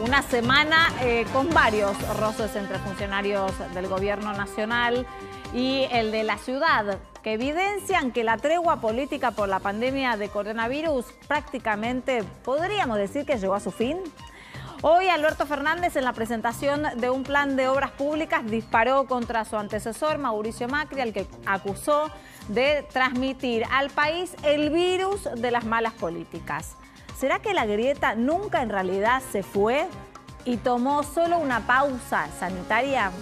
una semana eh, con varios roces entre funcionarios del gobierno nacional y el de la ciudad, que evidencian que la tregua política por la pandemia de coronavirus prácticamente podríamos decir que llegó a su fin. Hoy Alberto Fernández en la presentación de un plan de obras públicas disparó contra su antecesor Mauricio Macri, al que acusó de transmitir al país el virus de las malas políticas. ¿Será que la grieta nunca en realidad se fue y tomó solo una pausa sanitaria?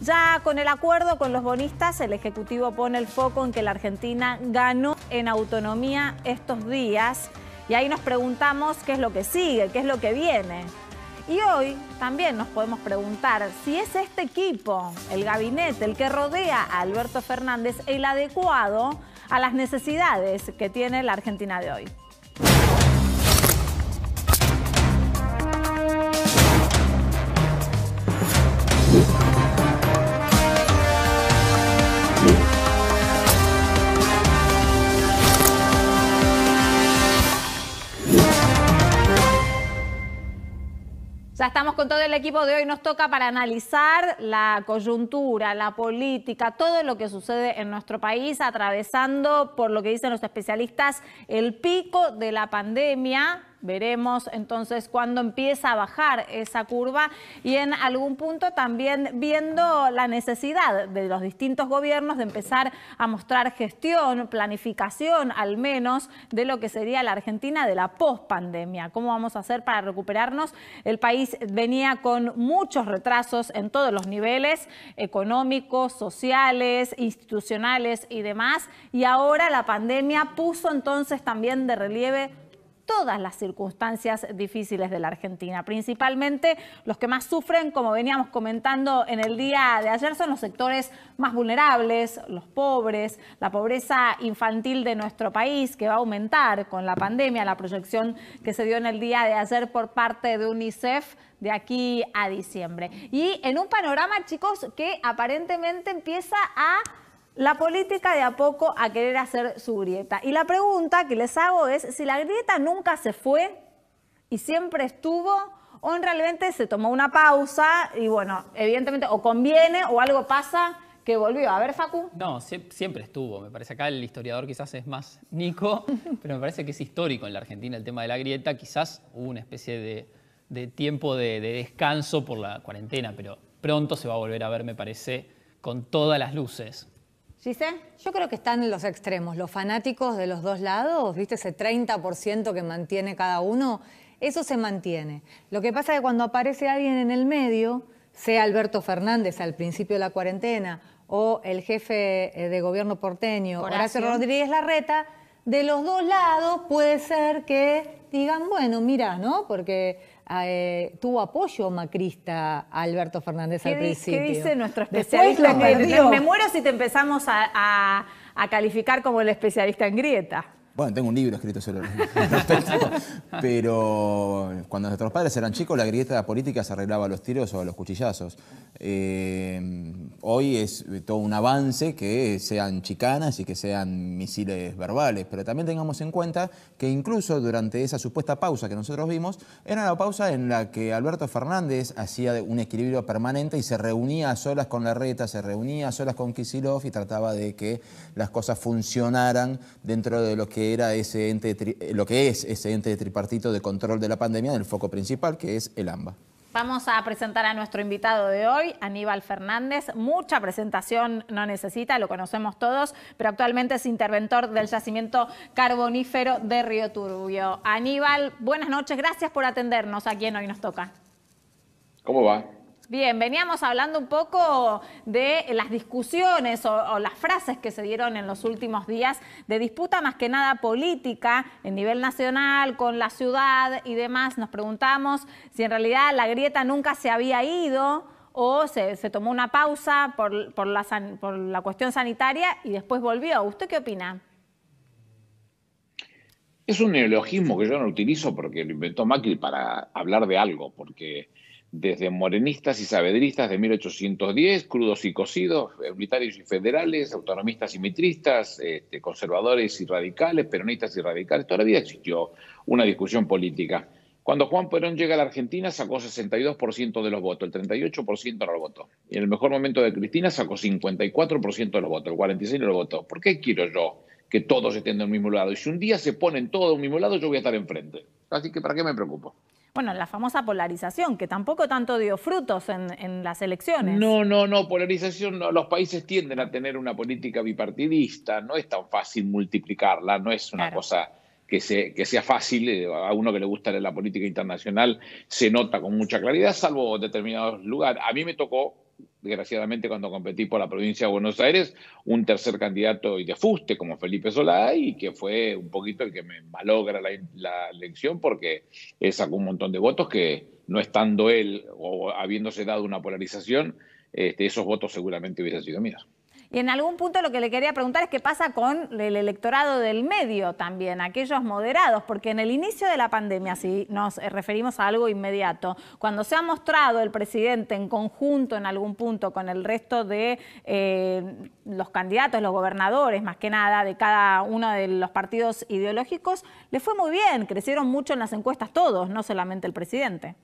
Ya con el acuerdo con los bonistas, el Ejecutivo pone el foco en que la Argentina ganó en autonomía estos días y ahí nos preguntamos qué es lo que sigue, qué es lo que viene. Y hoy también nos podemos preguntar si es este equipo, el gabinete, el que rodea a Alberto Fernández, el adecuado a las necesidades que tiene la Argentina de hoy. Ya estamos con todo el equipo de hoy. Nos toca para analizar la coyuntura, la política, todo lo que sucede en nuestro país, atravesando, por lo que dicen los especialistas, el pico de la pandemia Veremos entonces cuándo empieza a bajar esa curva y en algún punto también viendo la necesidad de los distintos gobiernos de empezar a mostrar gestión, planificación al menos de lo que sería la Argentina de la pospandemia. ¿Cómo vamos a hacer para recuperarnos? El país venía con muchos retrasos en todos los niveles, económicos, sociales, institucionales y demás, y ahora la pandemia puso entonces también de relieve todas las circunstancias difíciles de la Argentina, principalmente los que más sufren, como veníamos comentando en el día de ayer, son los sectores más vulnerables, los pobres, la pobreza infantil de nuestro país, que va a aumentar con la pandemia, la proyección que se dio en el día de ayer por parte de UNICEF de aquí a diciembre. Y en un panorama, chicos, que aparentemente empieza a la política de a poco a querer hacer su grieta. Y la pregunta que les hago es si la grieta nunca se fue y siempre estuvo o realmente se tomó una pausa y bueno, evidentemente o conviene o algo pasa que volvió. A ver, Facu. No, siempre estuvo. Me parece acá el historiador quizás es más Nico, pero me parece que es histórico en la Argentina el tema de la grieta. Quizás hubo una especie de, tiempo de descanso por la cuarentena, pero pronto se va a volver a ver, me parece, con todas las luces yo creo que están en los extremos, los fanáticos de los dos lados, viste ese 30% que mantiene cada uno, eso se mantiene. Lo que pasa es que cuando aparece alguien en el medio, sea Alberto Fernández al principio de la cuarentena o el jefe eh, de gobierno porteño, Horacio Rodríguez Larreta, de los dos lados puede ser que digan, bueno, mira, ¿no? Porque eh, tuvo apoyo macrista Alberto Fernández al principio. ¿Qué dice nuestro especialista? me muero si te empezamos a, a, a calificar como el especialista en grieta. Bueno, tengo un libro escrito sobre el respecto, pero cuando nuestros padres eran chicos, la grieta política se arreglaba a los tiros o a los cuchillazos. Eh, hoy es todo un avance que sean chicanas y que sean misiles verbales, pero también tengamos en cuenta que incluso durante esa supuesta pausa que nosotros vimos, era la pausa en la que Alberto Fernández hacía un equilibrio permanente y se reunía a solas con la reta, se reunía a solas con Kisilov y trataba de que las cosas funcionaran dentro de lo que era ese ente, eh, lo que es ese ente tripartito de control de la pandemia en el foco principal, que es el AMBA. Vamos a presentar a nuestro invitado de hoy, Aníbal Fernández. Mucha presentación no necesita, lo conocemos todos, pero actualmente es interventor del yacimiento carbonífero de Río Turbio. Aníbal, buenas noches, gracias por atendernos a quien hoy nos toca. ¿Cómo va? Bien, veníamos hablando un poco de las discusiones o, las frases que se dieron en los últimos días de disputa más que nada política en nivel nacional con la ciudad y demás. Nos preguntamos si en realidad la grieta nunca se había ido o se, tomó una pausa por, la por la cuestión sanitaria y después volvió. ¿Usted qué opina? Es un neologismo que yo no utilizo porque lo inventó Macri para hablar de algo, porque desde morenistas y sabedristas de 1810, crudos y cocidos, unitarios y federales, autonomistas y mitristas, este, conservadores y radicales, peronistas y radicales, todavía existió una discusión política. Cuando Juan Perón llega a la Argentina sacó 62% de los votos, el 38% no lo votó. Y en el mejor momento de Cristina sacó 54% de los votos, el 46% no lo votó. ¿Por qué quiero yo que todos estén del mismo lado? Y si un día se ponen todos del mismo lado, yo voy a estar enfrente. Así que ¿para qué me preocupo? bueno, la famosa polarización, que tampoco tanto dio frutos en, las elecciones. No, no, no, polarización Los países tienden a tener una política bipartidista, no es tan fácil multiplicarla, no es una cosa que, se, que sea fácil, a uno que le gusta la política internacional se nota con mucha claridad, salvo determinados lugares. A mí me tocó desgraciadamente cuando competí por la provincia de Buenos Aires, un tercer candidato y de fuste como Felipe Solá, y que fue un poquito el que me malogra la, elección porque sacó un montón de votos que no estando él o habiéndose dado una polarización, este, esos votos seguramente hubiesen sido míos. Y en algún punto lo que le quería preguntar es qué pasa con el electorado del medio también, aquellos moderados, porque en el inicio de la pandemia, si nos referimos a algo inmediato, cuando se ha mostrado el presidente en conjunto en algún punto con el resto de eh, los candidatos, los gobernadores, más que nada, de cada uno de los partidos ideológicos, le fue muy bien, crecieron mucho en las encuestas todos, no solamente el presidente.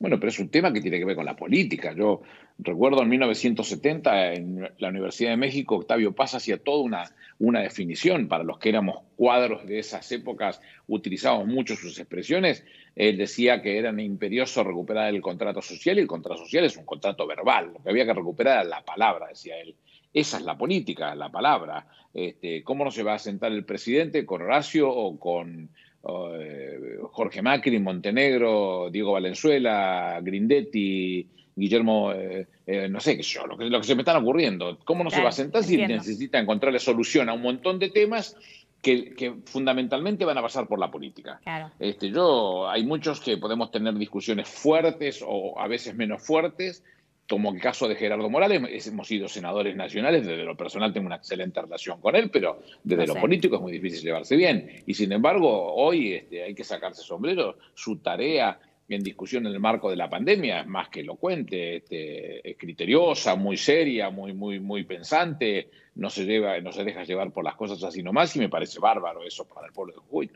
Bueno, pero es un tema que tiene que ver con la política. Yo recuerdo en 1970 en la Universidad de México, Octavio Paz hacía toda una, una definición para los que éramos cuadros de esas épocas, utilizábamos mucho sus expresiones. Él decía que era imperioso recuperar el contrato social y el contrato social es un contrato verbal. Lo que había que recuperar era la palabra, decía él. Esa es la política, la palabra. Este, ¿Cómo no se va a sentar el presidente con Horacio o con eh, Jorge Macri, Montenegro, Diego Valenzuela, Grindetti, Guillermo, eh, eh, no sé lo que, se me están ocurriendo. ¿Cómo no se va a sentar si necesita encontrarle solución a un montón de temas que, fundamentalmente van a pasar por la política. Este, yo, hay muchos que podemos tener discusiones fuertes o a veces menos fuertes, Tomo el caso de Gerardo Morales, hemos sido senadores nacionales, desde lo personal tengo una excelente relación con él, pero desde lo político es muy difícil llevarse bien. Y sin embargo, hoy este, hay que sacarse sombrero, su tarea en discusión en el marco de la pandemia es más que elocuente, este, es criteriosa, muy seria, muy, muy, muy pensante, no se, lleva, no se deja llevar por las cosas así nomás y me parece bárbaro eso para el pueblo de Jujuy.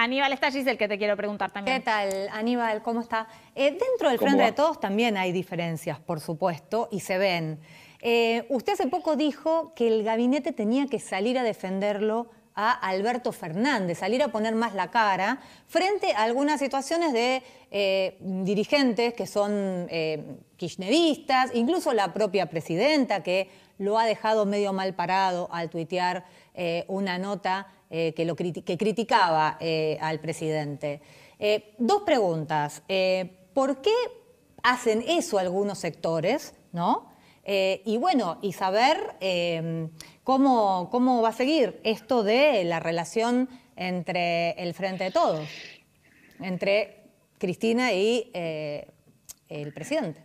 Aníbal está el que te quiero preguntar también. ¿Qué tal, Aníbal? ¿Cómo está? Eh, dentro del Frente de Todos también hay diferencias, por supuesto, y se ven. Eh, usted hace poco dijo que el gabinete tenía que salir a defenderlo a Alberto Fernández, salir a poner más la cara frente a algunas situaciones de eh, dirigentes que son kirchneristas, incluso la propia presidenta que lo ha dejado medio mal parado al tuitear una nota eh, que, lo criticaba eh, al presidente. Eh, dos preguntas. ¿Por qué hacen eso algunos sectores? ¿No? y bueno, y saber em, cómo, cómo va a seguir esto de la relación entre el Frente de Todos, entre Cristina y el presidente.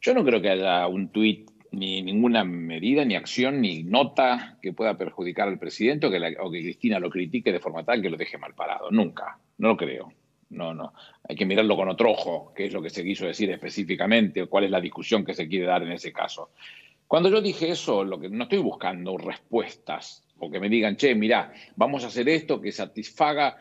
Yo no creo que haya un tuit ni ninguna medida, ni acción, ni nota que pueda perjudicar al presidente o que, la, o que, Cristina lo critique de forma tal que lo deje mal parado. Nunca. No lo creo. No, no. Hay que mirarlo con otro ojo, qué es lo que se quiso decir específicamente o cuál es la discusión que se quiere dar en ese caso. Cuando yo dije eso, lo que no estoy buscando respuestas o que me digan, che, mirá, vamos a hacer esto que satisfaga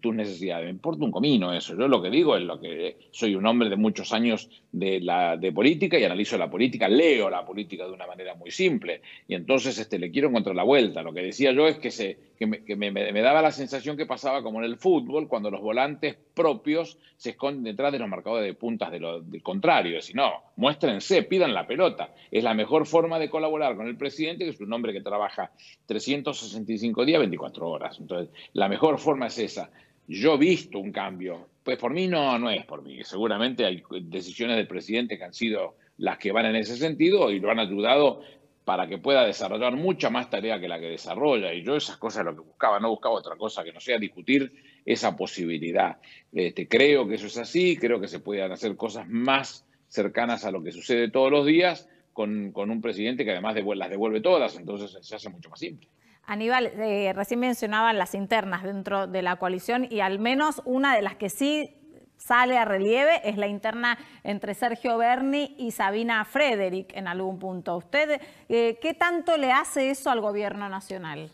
tus necesidades. Me importa un comino eso. Yo lo que digo es lo que soy un hombre de muchos años de, la, de política y analizo la política, leo la política de una manera muy simple. Y entonces este, le quiero encontrar la vuelta. Lo que decía yo es que, se, que, me, me, daba la sensación que pasaba como en el fútbol, cuando los volantes propios se esconden detrás de los marcadores de puntas de del contrario. Es decir, no, muéstrense, pidan la pelota. Es la mejor forma de colaborar con el presidente, que es un hombre que trabaja 365 días, 24 horas. Entonces, la mejor forma es esa yo he visto un cambio. Pues por mí no, no es por mí. Seguramente hay decisiones del presidente que han sido las que van en ese sentido y lo han ayudado para que pueda desarrollar mucha más tarea que la que desarrolla. Y yo esas cosas es lo que buscaba, no buscaba otra cosa que no sea discutir esa posibilidad. Este, creo que eso es así, creo que se pueden hacer cosas más cercanas a lo que sucede todos los días con, un presidente que además las devuelve todas, entonces se hace mucho más simple. Aníbal, eh, recién mencionaban las internas dentro de la coalición y al menos una de las que sí sale a relieve es la interna entre Sergio Berni y Sabina Frederick en algún punto. ¿Usted eh, qué tanto le hace eso al gobierno nacional?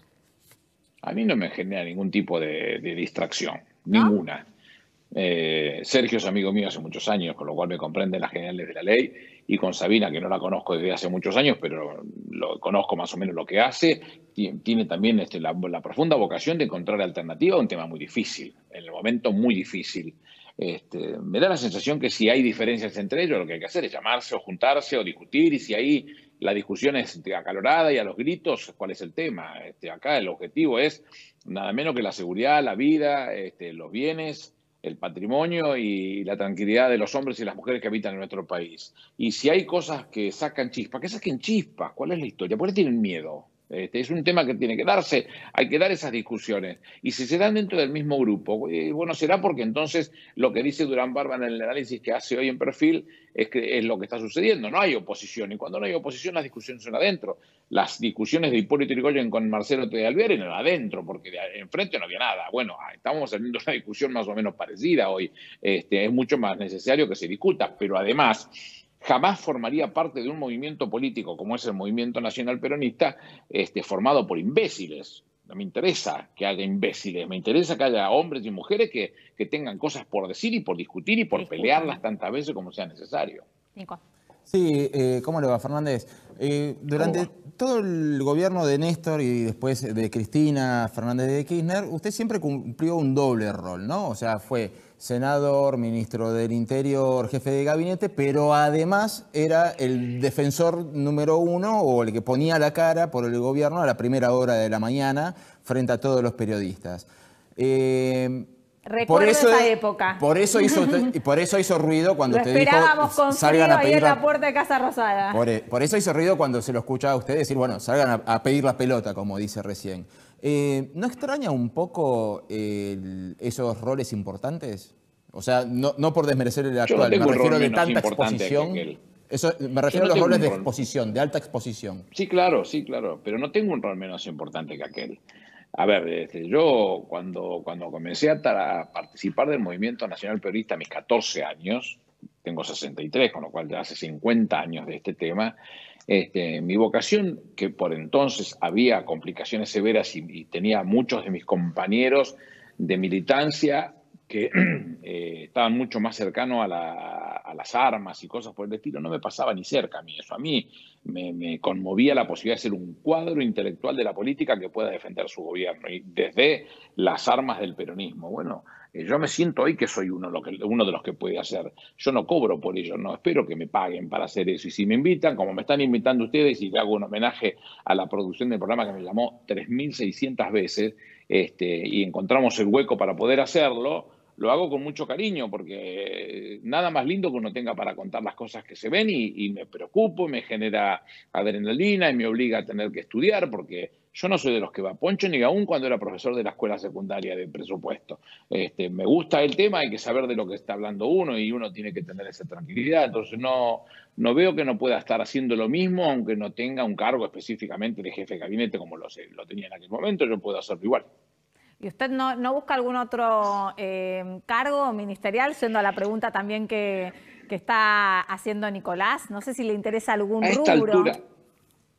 A mí no me genera ningún tipo de, distracción, ninguna. Eh, Sergio es amigo mío hace muchos años, con lo cual me comprende las generales de la ley y con Sabina, que no la conozco desde hace muchos años, pero lo, conozco más o menos lo que hace, tiene también este, la, profunda vocación de encontrar alternativa a un tema muy difícil, en el momento muy difícil. Este, me da la sensación que si hay diferencias entre ellos, lo que hay que hacer es llamarse o juntarse o discutir, y si ahí la discusión es este, acalorada y a los gritos, ¿cuál es el tema? acá el objetivo es nada menos que la seguridad, la vida, los bienes el patrimonio y la tranquilidad de los hombres y las mujeres que habitan en nuestro país. Y si hay cosas que sacan chispas, que saquen chispas, ¿cuál es la historia? ¿Por qué tienen miedo? Este, es un tema que tiene que darse, hay que dar esas discusiones. Y si se dan dentro del mismo grupo, eh, bueno, será porque entonces lo que dice Durán Barba en el análisis que hace hoy en perfil es, que, es lo que está sucediendo. No hay oposición. Y cuando no hay oposición, las discusiones son adentro. Las discusiones de Hipólito Yrigoyen con Marcelo T. en eran adentro, porque enfrente no había nada. Bueno, ah, estamos teniendo una discusión más o menos parecida hoy. Este, es mucho más necesario que se discuta. Pero además jamás formaría parte de un movimiento político como es el movimiento nacional peronista, este, formado por imbéciles. No me interesa que haya imbéciles, me interesa que haya hombres y mujeres que, que tengan cosas por decir y por discutir y por pelearlas tantas veces como sea necesario. Sí, eh, ¿cómo le va, Fernández? Eh, durante todo el gobierno de Néstor y después de Cristina Fernández de Kirchner, usted siempre cumplió un doble rol, ¿no? O sea, fue senador, ministro del Interior, jefe de gabinete, pero además era el defensor número uno o el que ponía la cara por el gobierno a la primera hora de la mañana frente a todos los periodistas. Eh, Recuerdo por eso, esa época. Por eso hizo, y por eso hizo ruido cuando te esperábamos a la... puerta de Casa Rosada. E-, por, eso hizo ruido cuando se lo escuchaba a usted decir, bueno, salgan a, pedir la pelota, como dice recién. Eh, ¿No extraña un poco esos roles importantes? O sea, no, por desmerecer el actual, me refiero de tanta exposición. Eso, me refiero a los roles de exposición, de alta exposición. Sí, claro, sí, claro, pero no tengo un rol menos importante que aquel. A ver, desde yo cuando, cuando comencé a, participar del movimiento nacional periodista a mis 14 años, tengo 63, con lo cual ya hace 50 años de este tema, este, mi vocación, que por entonces había complicaciones severas y, tenía muchos de mis compañeros de militancia que eh, estaban mucho más cercanos a, las armas y cosas por el estilo, no me pasaba ni cerca a mí eso. A mí me, conmovía la posibilidad de ser un cuadro intelectual de la política que pueda defender su gobierno y desde las armas del peronismo. Bueno, eh, yo me siento hoy que soy uno, de los que puede hacer. Yo no cobro por ello, no espero que me paguen para hacer eso. Y si me invitan, como me están invitando ustedes, y le hago un homenaje a la producción del programa que me llamó 3.600 veces, este, y encontramos el hueco para poder hacerlo, lo hago con mucho cariño porque eh, nada más lindo que uno tenga para contar las cosas que se ven y, me preocupo, me genera adrenalina y me obliga a tener que estudiar porque yo no soy de los que va poncho ni aún cuando era profesor de la escuela secundaria de presupuesto. Este, me gusta el tema, hay que saber de lo que está hablando uno y uno tiene que tener esa tranquilidad. Entonces no, no veo que no pueda estar haciendo lo mismo aunque no tenga un cargo específicamente de jefe de gabinete como lo, lo tenía en aquel momento, yo puedo hacerlo igual. ¿Y usted no, busca algún otro eh, cargo ministerial, siendo la pregunta también que, está haciendo Nicolás? No sé si le interesa algún a esta rubro. Altura,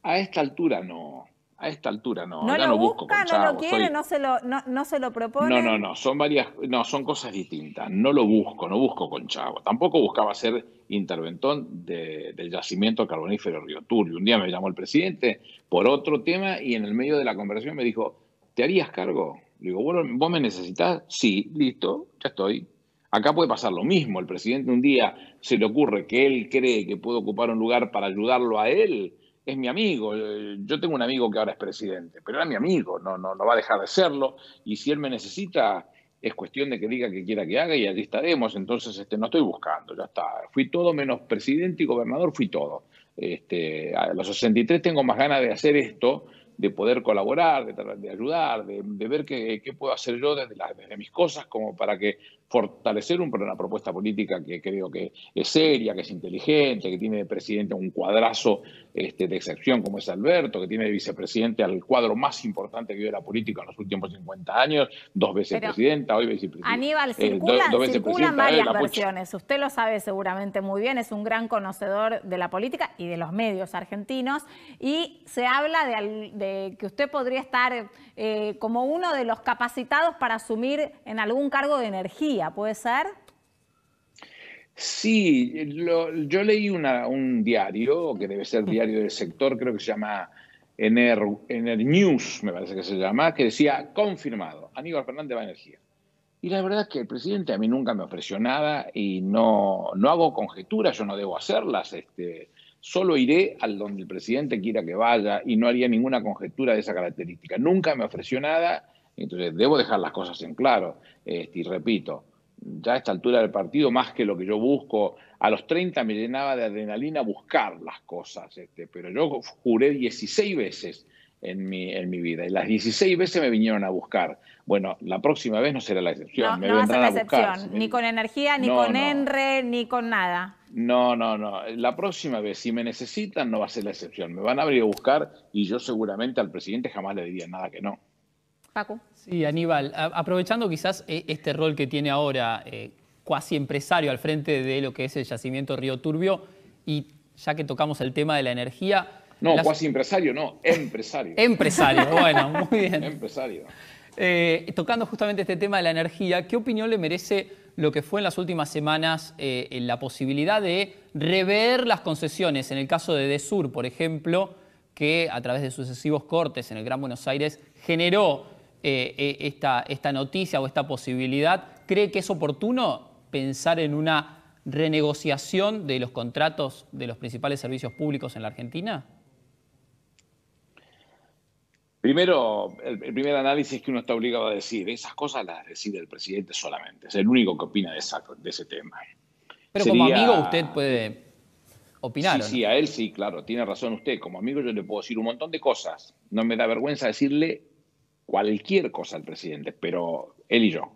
a esta altura no. A esta altura no. No lo busco busca, no lo quiere, no, se lo, no, propone. No, no, no, son varias, no, son cosas distintas. No lo busco, no busco con Chavo. Tampoco buscaba ser interventón de, del yacimiento carbonífero Río Un día me llamó el presidente por otro tema y en el medio de la conversación me dijo, ¿te harías cargo? Le digo, ¿vos, me necesitas? Sí, listo, ya estoy. Acá puede pasar lo mismo. El presidente un día se le ocurre que él cree que puede ocupar un lugar para ayudarlo a él. Es mi amigo. Eh, yo tengo un amigo que ahora es presidente, pero era mi amigo, no, no, no va a dejar de serlo. Y si él me necesita, es cuestión de que diga que quiera que haga y allí estaremos. Entonces, este, no estoy buscando, ya está. Fui todo menos presidente y gobernador, fui todo. Este, a los 63 tengo más ganas de hacer esto de poder colaborar, de, de ayudar, de, ver qué, qué, puedo hacer yo desde, las desde mis cosas como para que fortalecer un, una propuesta política que creo que es seria, que es inteligente, que tiene de presidente un cuadrazo este, de excepción como es Alberto, que tiene de vicepresidente al cuadro más importante que vive la política en los últimos 50 años, dos veces presidenta, hoy vicepresidenta. Aníbal, eh, circula, eh, varias versiones, usted lo sabe seguramente muy bien, es un gran conocedor de la política y de los medios argentinos, y se habla de, que usted podría estar eh, como uno de los capacitados para asumir en algún cargo de energía. ¿puede ser? Sí, yo leí un diario, que debe ser diario del sector, creo que se llama Ener, News, me parece que se llama, que decía, confirmado, Aníbal Fernández va a energía. Y la verdad es que el presidente a mí nunca me ofreció nada y no, hago conjeturas, yo no debo hacerlas. Este, solo iré al donde el presidente quiera que vaya y no haría ninguna conjetura de esa característica. Nunca me ofreció nada, entonces debo dejar las cosas en claro. Este, y repito, ya a esta altura del partido, más que lo que yo busco, a los 30 me llenaba de adrenalina buscar las cosas, este, pero yo juré 16 veces en mi, en mi vida y las 16 veces me vinieron a buscar. Bueno, la próxima vez no será la excepción. No, va a ser la excepción, ni con energía, ni con Enre, ni con nada. No, no, no. La próxima vez, si me necesitan, no va a ser la excepción. Me van a abrir a buscar y yo seguramente al presidente jamás le diría nada que no. Paco. Sí, Aníbal, aprovechando quizás eh, este rol que tiene ahora, eh, cuasi empresario al frente de lo que es el yacimiento Río Turbio, y ya que tocamos el tema de la energía... No, cuasi empresario, no, empresario. empresario, bueno, muy bien. Empresario. Eh, tocando justamente este tema de la energía, ¿qué opinión le merece lo que fue en las últimas semanas la posibilidad de rever las concesiones? En el caso de DESUR, por ejemplo, que a través de sucesivos cortes en el Gran Buenos Aires generó eh, eh, esta, esta noticia o esta posibilidad, ¿cree que es oportuno pensar en una renegociación de los contratos de los principales servicios públicos en la Argentina? Primero, el, primer análisis que uno está obligado a decir, esas cosas las decide el presidente solamente, es el único que opina de, ese tema. Pero como amigo usted puede opinar. Sí, sí, a él sí, claro, tiene razón usted. Como amigo yo le puedo decir un montón de cosas. No me da vergüenza decirle cualquier cosa al presidente, pero él y yo.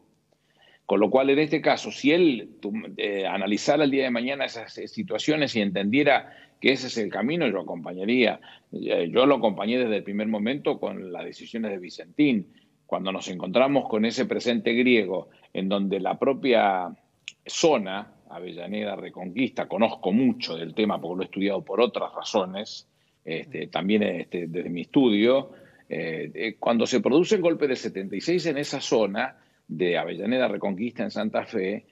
Con lo cual, en este caso, si él eh, analizara el día de mañana esas eh, situaciones y entendiera que ese es el camino, yo acompañaría. Eh, yo lo acompañé desde el primer momento con las decisiones de Vicentín. Cuando nos encontramos con ese presente griego, en donde la propia zona, Avellaneda Reconquista, conozco mucho del tema porque lo he estudiado por otras razones, este, también este, desde mi estudio, eh, eh, cuando se produce el golpe de 76 en esa zona de Avellaneda Reconquista en Santa Fe,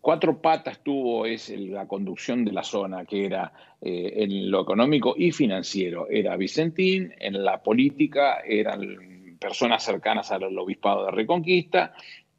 cuatro patas tuvo es la conducción de la zona, que era eh, en lo económico y financiero. Era Vicentín, en la política eran personas cercanas al obispado de Reconquista,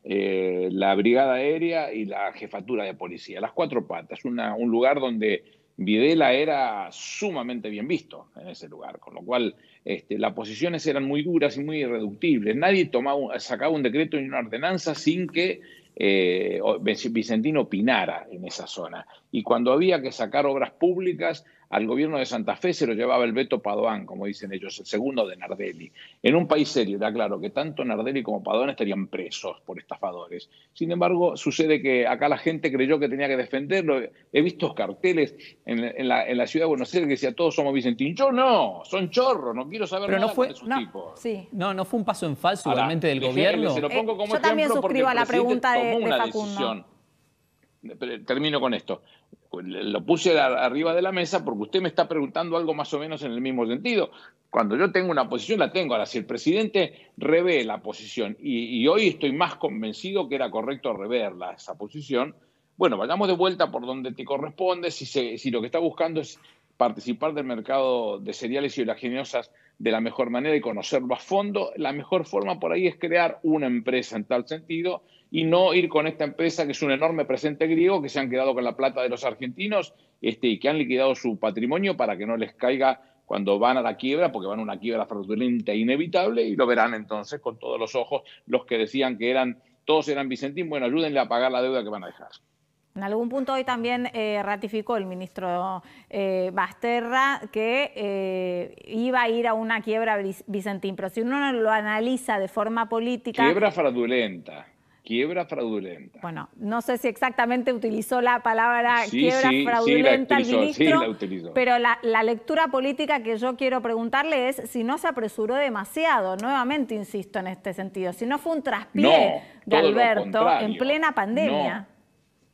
la brigada aérea y la jefatura de policía. Las cuatro patas, un lugar donde Videla era sumamente bien visto en ese lugar, con lo cual este, las posiciones eran muy duras y muy irreductibles. Nadie tomaba, sacaba un decreto ni una ordenanza sin que eh, Vicentino opinara en esa zona. Y cuando había que sacar obras públicas, al gobierno de Santa Fe se lo llevaba el Beto Padoán, como dicen ellos, el segundo de Nardelli. En un país serio, era claro que tanto Nardelli como Padoán estarían presos por estafadores. Sin embargo, sucede que acá la gente creyó que tenía que defenderlo. He visto carteles en, la, ciudad de Buenos Aires que decía todos somos Vicentín. Yo no, son chorros, no quiero saber Pero nada no fue, de esos tipos. No, no fue un paso en falso, realmente, del gobierno. pongo eh, como yo también suscribo a la pregunta de, Facundo. Termino con esto lo puse arriba de la mesa porque usted me está preguntando algo más o menos en el mismo sentido. Cuando yo tengo una posición, la tengo. Ahora, si el presidente revé la posición y, hoy estoy más convencido que era correcto reverla, esa posición, bueno, vayamos de vuelta por donde te corresponde, si, si lo que está buscando es participar del mercado de cereales y oleaginosas de la mejor manera y conocerlo a fondo, la mejor forma por ahí es crear una empresa en tal sentido y no ir con esta empresa que es un enorme presente griego que se han quedado con la plata de los argentinos este, y que han liquidado su patrimonio para que no les caiga cuando van a la quiebra, porque van a una quiebra fraudulenta e inevitable y lo verán entonces con todos los ojos los que decían que eran todos eran Vicentín, bueno, ayúdenle a pagar la deuda que van a dejar. En algún punto hoy también eh, ratificó el ministro eh, Basterra que eh, iba a ir a una quiebra Vicentín, pero si uno lo analiza de forma política... Quiebra fraudulenta. Quiebra fraudulenta. Bueno, no sé si exactamente utilizó la palabra quiebra fraudulenta el ministro, pero la, lectura política que yo quiero preguntarle es si no se apresuró demasiado, nuevamente insisto en este sentido, si no fue un traspié de Alberto en plena pandemia.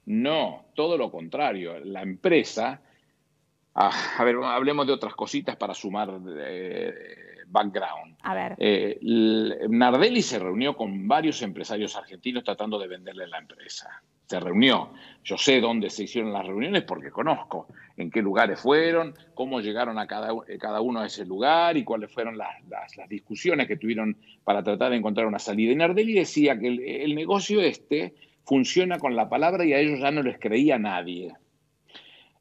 No, todo lo contrario. La empresa, ah, a ver, hablemos de otras cositas para sumar eh, background. A ver. Eh, Nardelli se reunió con varios empresarios argentinos tratando de venderle la empresa. Se reunió. Yo sé dónde se hicieron las reuniones porque conozco en qué lugares fueron, cómo llegaron a cada, uno a ese lugar y cuáles fueron las, discusiones que tuvieron para tratar de encontrar una salida. Y Nardelli decía que el negocio este funciona con la palabra y a ellos ya no les creía nadie.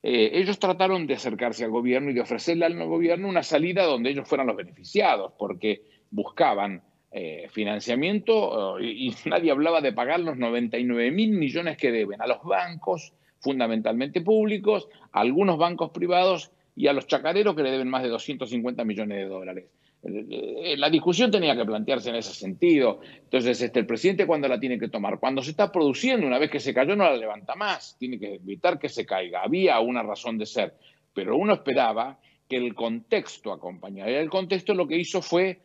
Eh, ellos trataron de acercarse al gobierno y de ofrecerle al nuevo gobierno una salida donde ellos fueran los beneficiados, porque buscaban eh, financiamiento oh, y, nadie hablaba de pagar los 99 mil millones que deben a los bancos, fundamentalmente públicos, a algunos bancos privados y a los chacareros que le deben más de 250 millones de dólares. Eh, la discusión tenía que plantearse en ese sentido. Entonces, este, el presidente cuando la tiene que tomar, cuando se está produciendo, una vez que se cayó no la levanta más, tiene que evitar que se caiga. Había una razón de ser, pero uno esperaba que el contexto acompañara. El contexto lo que hizo fue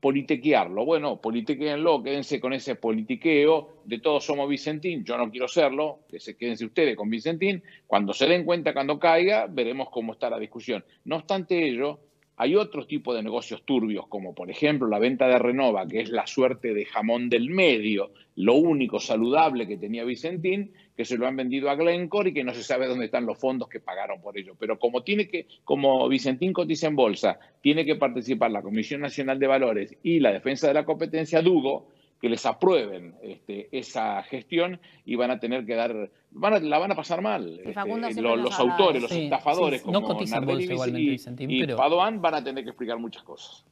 politiquearlo. Bueno, que quédense con ese politiqueo de todos somos Vicentín, yo no quiero serlo, que se, quédense ustedes con Vicentín. Cuando se den cuenta, cuando caiga, veremos cómo está la discusión. No obstante ello, hay otros tipos de negocios turbios, como por ejemplo la venta de Renova, que es la suerte de jamón del medio, lo único saludable que tenía Vicentín, que se lo han vendido a Glencore y que no se sabe dónde están los fondos que pagaron por ello. Pero como tiene que, como Vicentín cotiza en bolsa, tiene que participar la Comisión Nacional de Valores y la Defensa de la Competencia, Dugo, que les aprueben este, esa gestión y van a tener que dar, la van a pasar mal. Este, los, autores, los estafadores, No como Nardelli y, y Padoan, van a tener que explicar muchas cosas.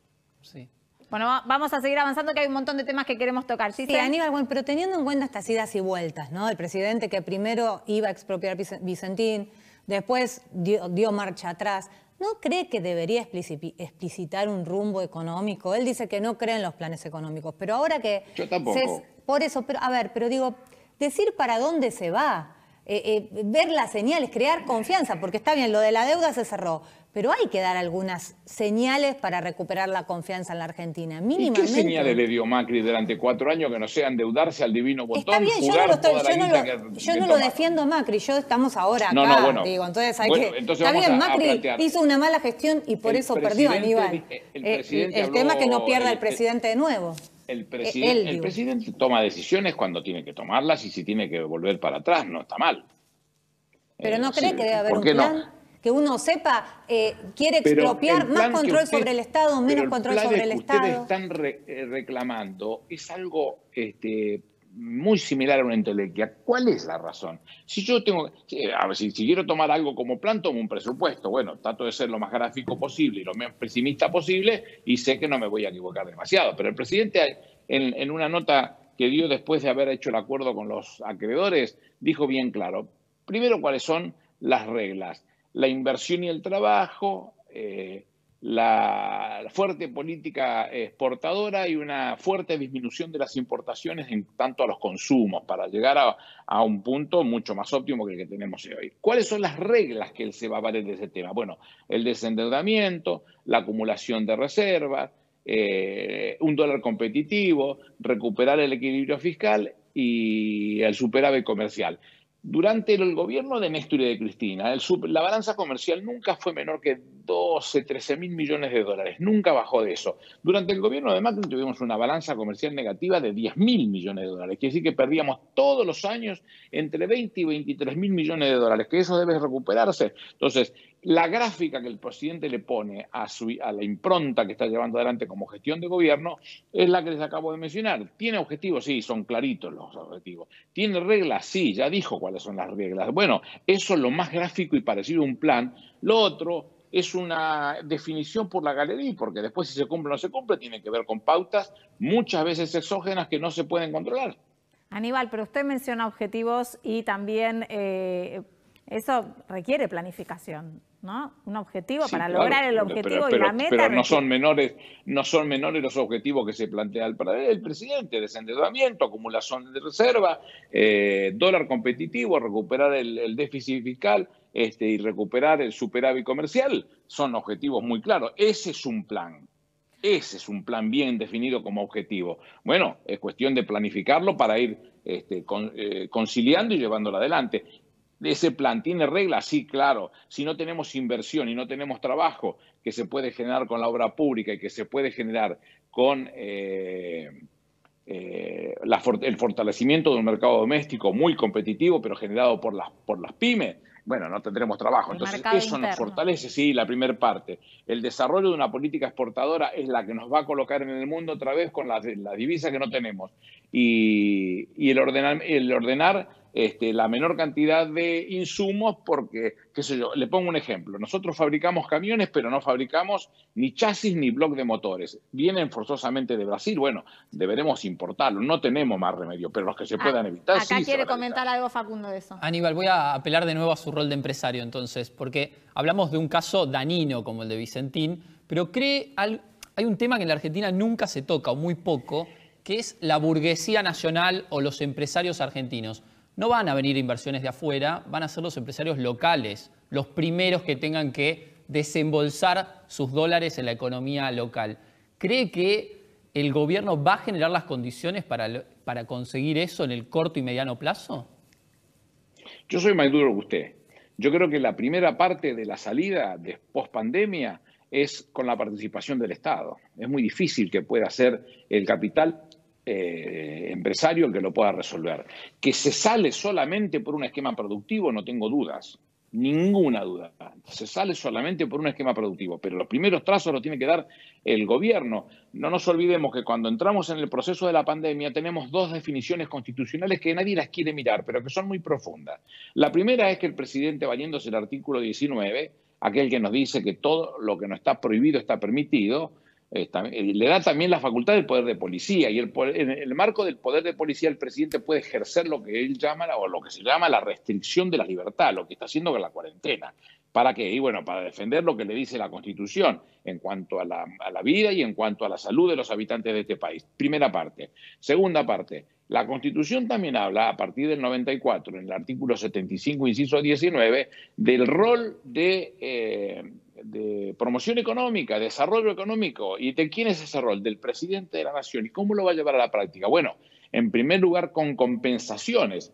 Bueno, vamos a seguir avanzando que hay un montón de temas que queremos tocar. Sí, sí Aníbal, pero teniendo en cuenta estas idas y vueltas, ¿no? El presidente que primero iba a expropiar Vicentín, después dio marcha atrás. ¿no cree que debería explicitar un rumbo económico? Él dice que no cree en los planes económicos, pero ahora que... Yo tampoco. por eso, a ver, pero digo, decir para dónde se va, eh, eh, ver las señales, crear confianza, porque está bien, lo de la deuda se cerró, pero hay que dar algunas señales para recuperar la confianza en la Argentina, mínimamente. ¿Qué señales le dio Macri durante cuatro años que no sea endeudarse al divino botón? Está bien, yo no lo, defiendo a Macri, yo estamos ahora acá, no, no, entonces hay que... está bien, Macri hizo una mala gestión y por eso perdió, Aníbal. El, eh, el tema es que no pierda el presidente de nuevo. El, e-, presidente toma decisiones cuando tiene que tomarlas y si tiene que volver para atrás, no está mal. Pero eh, no cree que debe haber un plan que uno sepa, eh, quiere expropiar más control sobre el Estado, menos control sobre el Estado. Lo que ustedes están eh, reclamando es algo este, muy similar a una entelequia. ¿Cuál es la razón? Si yo tengo, a ver, si, quiero tomar algo como plan, tomo un presupuesto. Bueno, trato de ser lo más gráfico posible y lo más pesimista posible y sé que no me voy a equivocar demasiado. Pero el presidente, en, una nota que dio después de haber hecho el acuerdo con los acreedores, dijo bien claro, primero cuáles son las reglas, la inversión y el trabajo, eh, la fuerte política exportadora y una fuerte disminución de las importaciones en tanto a los consumos para llegar a, un punto mucho más óptimo que el que tenemos hoy. ¿Cuáles son las reglas que se va a valer de ese tema? Bueno, el desendeudamiento, la acumulación de reservas, eh, un dólar competitivo, recuperar el equilibrio fiscal y el superávit comercial. Durante el gobierno de Néstor y de Cristina, la balanza comercial nunca fue menor que 12, 13 mil millones de dólares, nunca bajó de eso. Durante el gobierno de Macron tuvimos una balanza comercial negativa de 10 mil millones de dólares, quiere decir que perdíamos todos los años entre 20 y 23 mil millones de dólares, que eso debe recuperarse. Entonces, la gráfica que el presidente le pone a, a la impronta que está llevando adelante como gestión de gobierno es la que les acabo de mencionar. ¿Tiene objetivos? Sí, son claritos los objetivos. ¿Tiene reglas? Sí, ya dijo cuáles son las reglas. Bueno, eso es lo más gráfico y parecido a un plan. Lo otro es una definición por la galería, porque después si se cumple o no se cumple, tiene que ver con pautas muchas veces exógenas que no se pueden controlar. Aníbal, pero usted menciona objetivos y también eh, eso requiere planificación, ¿no? Un objetivo para lograr el objetivo y la meta. Pero no son menores, no son menores los objetivos que se plantea el, el presidente: desendeudamiento, acumulación de reserva, eh, dólar competitivo, recuperar el, déficit fiscal este, y recuperar el superávit comercial. Son objetivos muy claros. Ese es un plan. Ese es un plan bien definido como objetivo. Bueno, es cuestión de planificarlo para ir este, eh, conciliando y llevándolo adelante de Ese plan tiene reglas, sí, claro. Si no tenemos inversión y no tenemos trabajo que se puede generar con la obra pública y que se puede generar con eh, eh, el fortalecimiento de un mercado doméstico muy competitivo, pero generado por las, por las pymes, bueno, no tendremos trabajo. Entonces, eso nos fortalece, sí, la primera parte. El desarrollo de una política exportadora es la que nos va a colocar en el mundo otra vez con las la divisas que no tenemos. Y, el, ordenar, el ordenar este, la menor cantidad de insumos porque, qué sé yo, le pongo un ejemplo, nosotros fabricamos camiones, pero no fabricamos ni chasis ni bloc de motores. Vienen forzosamente de Brasil, bueno, deberemos importarlo no tenemos más remedio, pero los que se ah, puedan evitar. Acá quiere comentar algo Facundo de eso. Aníbal, voy a apelar de nuevo a su rol de empresario entonces, porque hablamos de un caso danino como el de Vicentín, pero cree hay un tema que en la Argentina nunca se toca, o muy poco, que es la burguesía nacional o los empresarios argentinos no van a venir inversiones de afuera, van a ser los empresarios locales los primeros que tengan que desembolsar sus dólares en la economía local. ¿Cree que el gobierno va a generar las condiciones para, para conseguir eso en el corto y mediano plazo? Yo soy más duro que usted. Yo creo que la primera parte de la salida de post pandemia es con la participación del Estado. Es muy difícil que pueda ser el capital eh, empresario que lo pueda resolver. Que se sale solamente por un esquema productivo, no tengo dudas, ninguna duda. Se sale solamente por un esquema productivo, pero los primeros trazos los tiene que dar el gobierno. No nos olvidemos que cuando entramos en el proceso de la pandemia tenemos dos definiciones constitucionales que nadie las quiere mirar, pero que son muy profundas. La primera es que el presidente, valiéndose el artículo 19, aquel que nos dice que todo lo que no está prohibido está permitido, eh, eh, le da también la facultad del poder de policía y en el marco del poder de policía el presidente puede ejercer lo que él llama o lo que se llama la restricción de la libertad, lo que está haciendo con la cuarentena. ¿Para qué? Y bueno, para defender lo que le dice la Constitución en cuanto a la, vida y en cuanto a la salud de los habitantes de este país. Primera parte. Segunda parte. La Constitución también habla, a partir del 94, en el artículo 75, inciso 19, del rol de, eh, de promoción económica, desarrollo económico. ¿Y de quién es ese rol? Del presidente de la nación. ¿Y cómo lo va a llevar a la práctica? Bueno, en primer lugar, con compensaciones.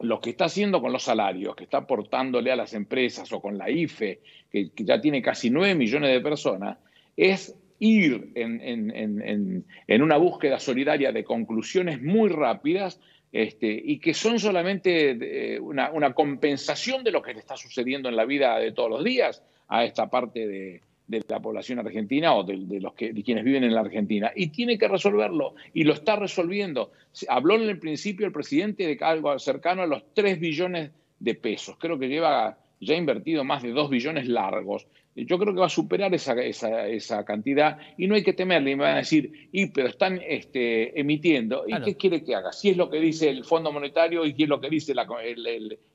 Lo que está haciendo con los salarios, que está aportándole a las empresas o con la IFE, que, ya tiene casi 9 millones de personas, es ir en, una búsqueda solidaria de conclusiones muy rápidas este, y que son solamente una, una, compensación de lo que le está sucediendo en la vida de todos los días a esta parte de, la población argentina o de, los que, de quienes viven en la Argentina. Y tiene que resolverlo, y lo está resolviendo. Habló en el principio el presidente de algo cercano a los 3 billones de pesos. Creo que lleva ya ha invertido más de 2 billones largos. Yo creo que va a superar esa, esa, cantidad y no hay que temerle. Y me van a decir, y pero están este, emitiendo. ¿Y qué quiere que haga? Si es lo que dice el Fondo Monetario y qué es lo que dice la,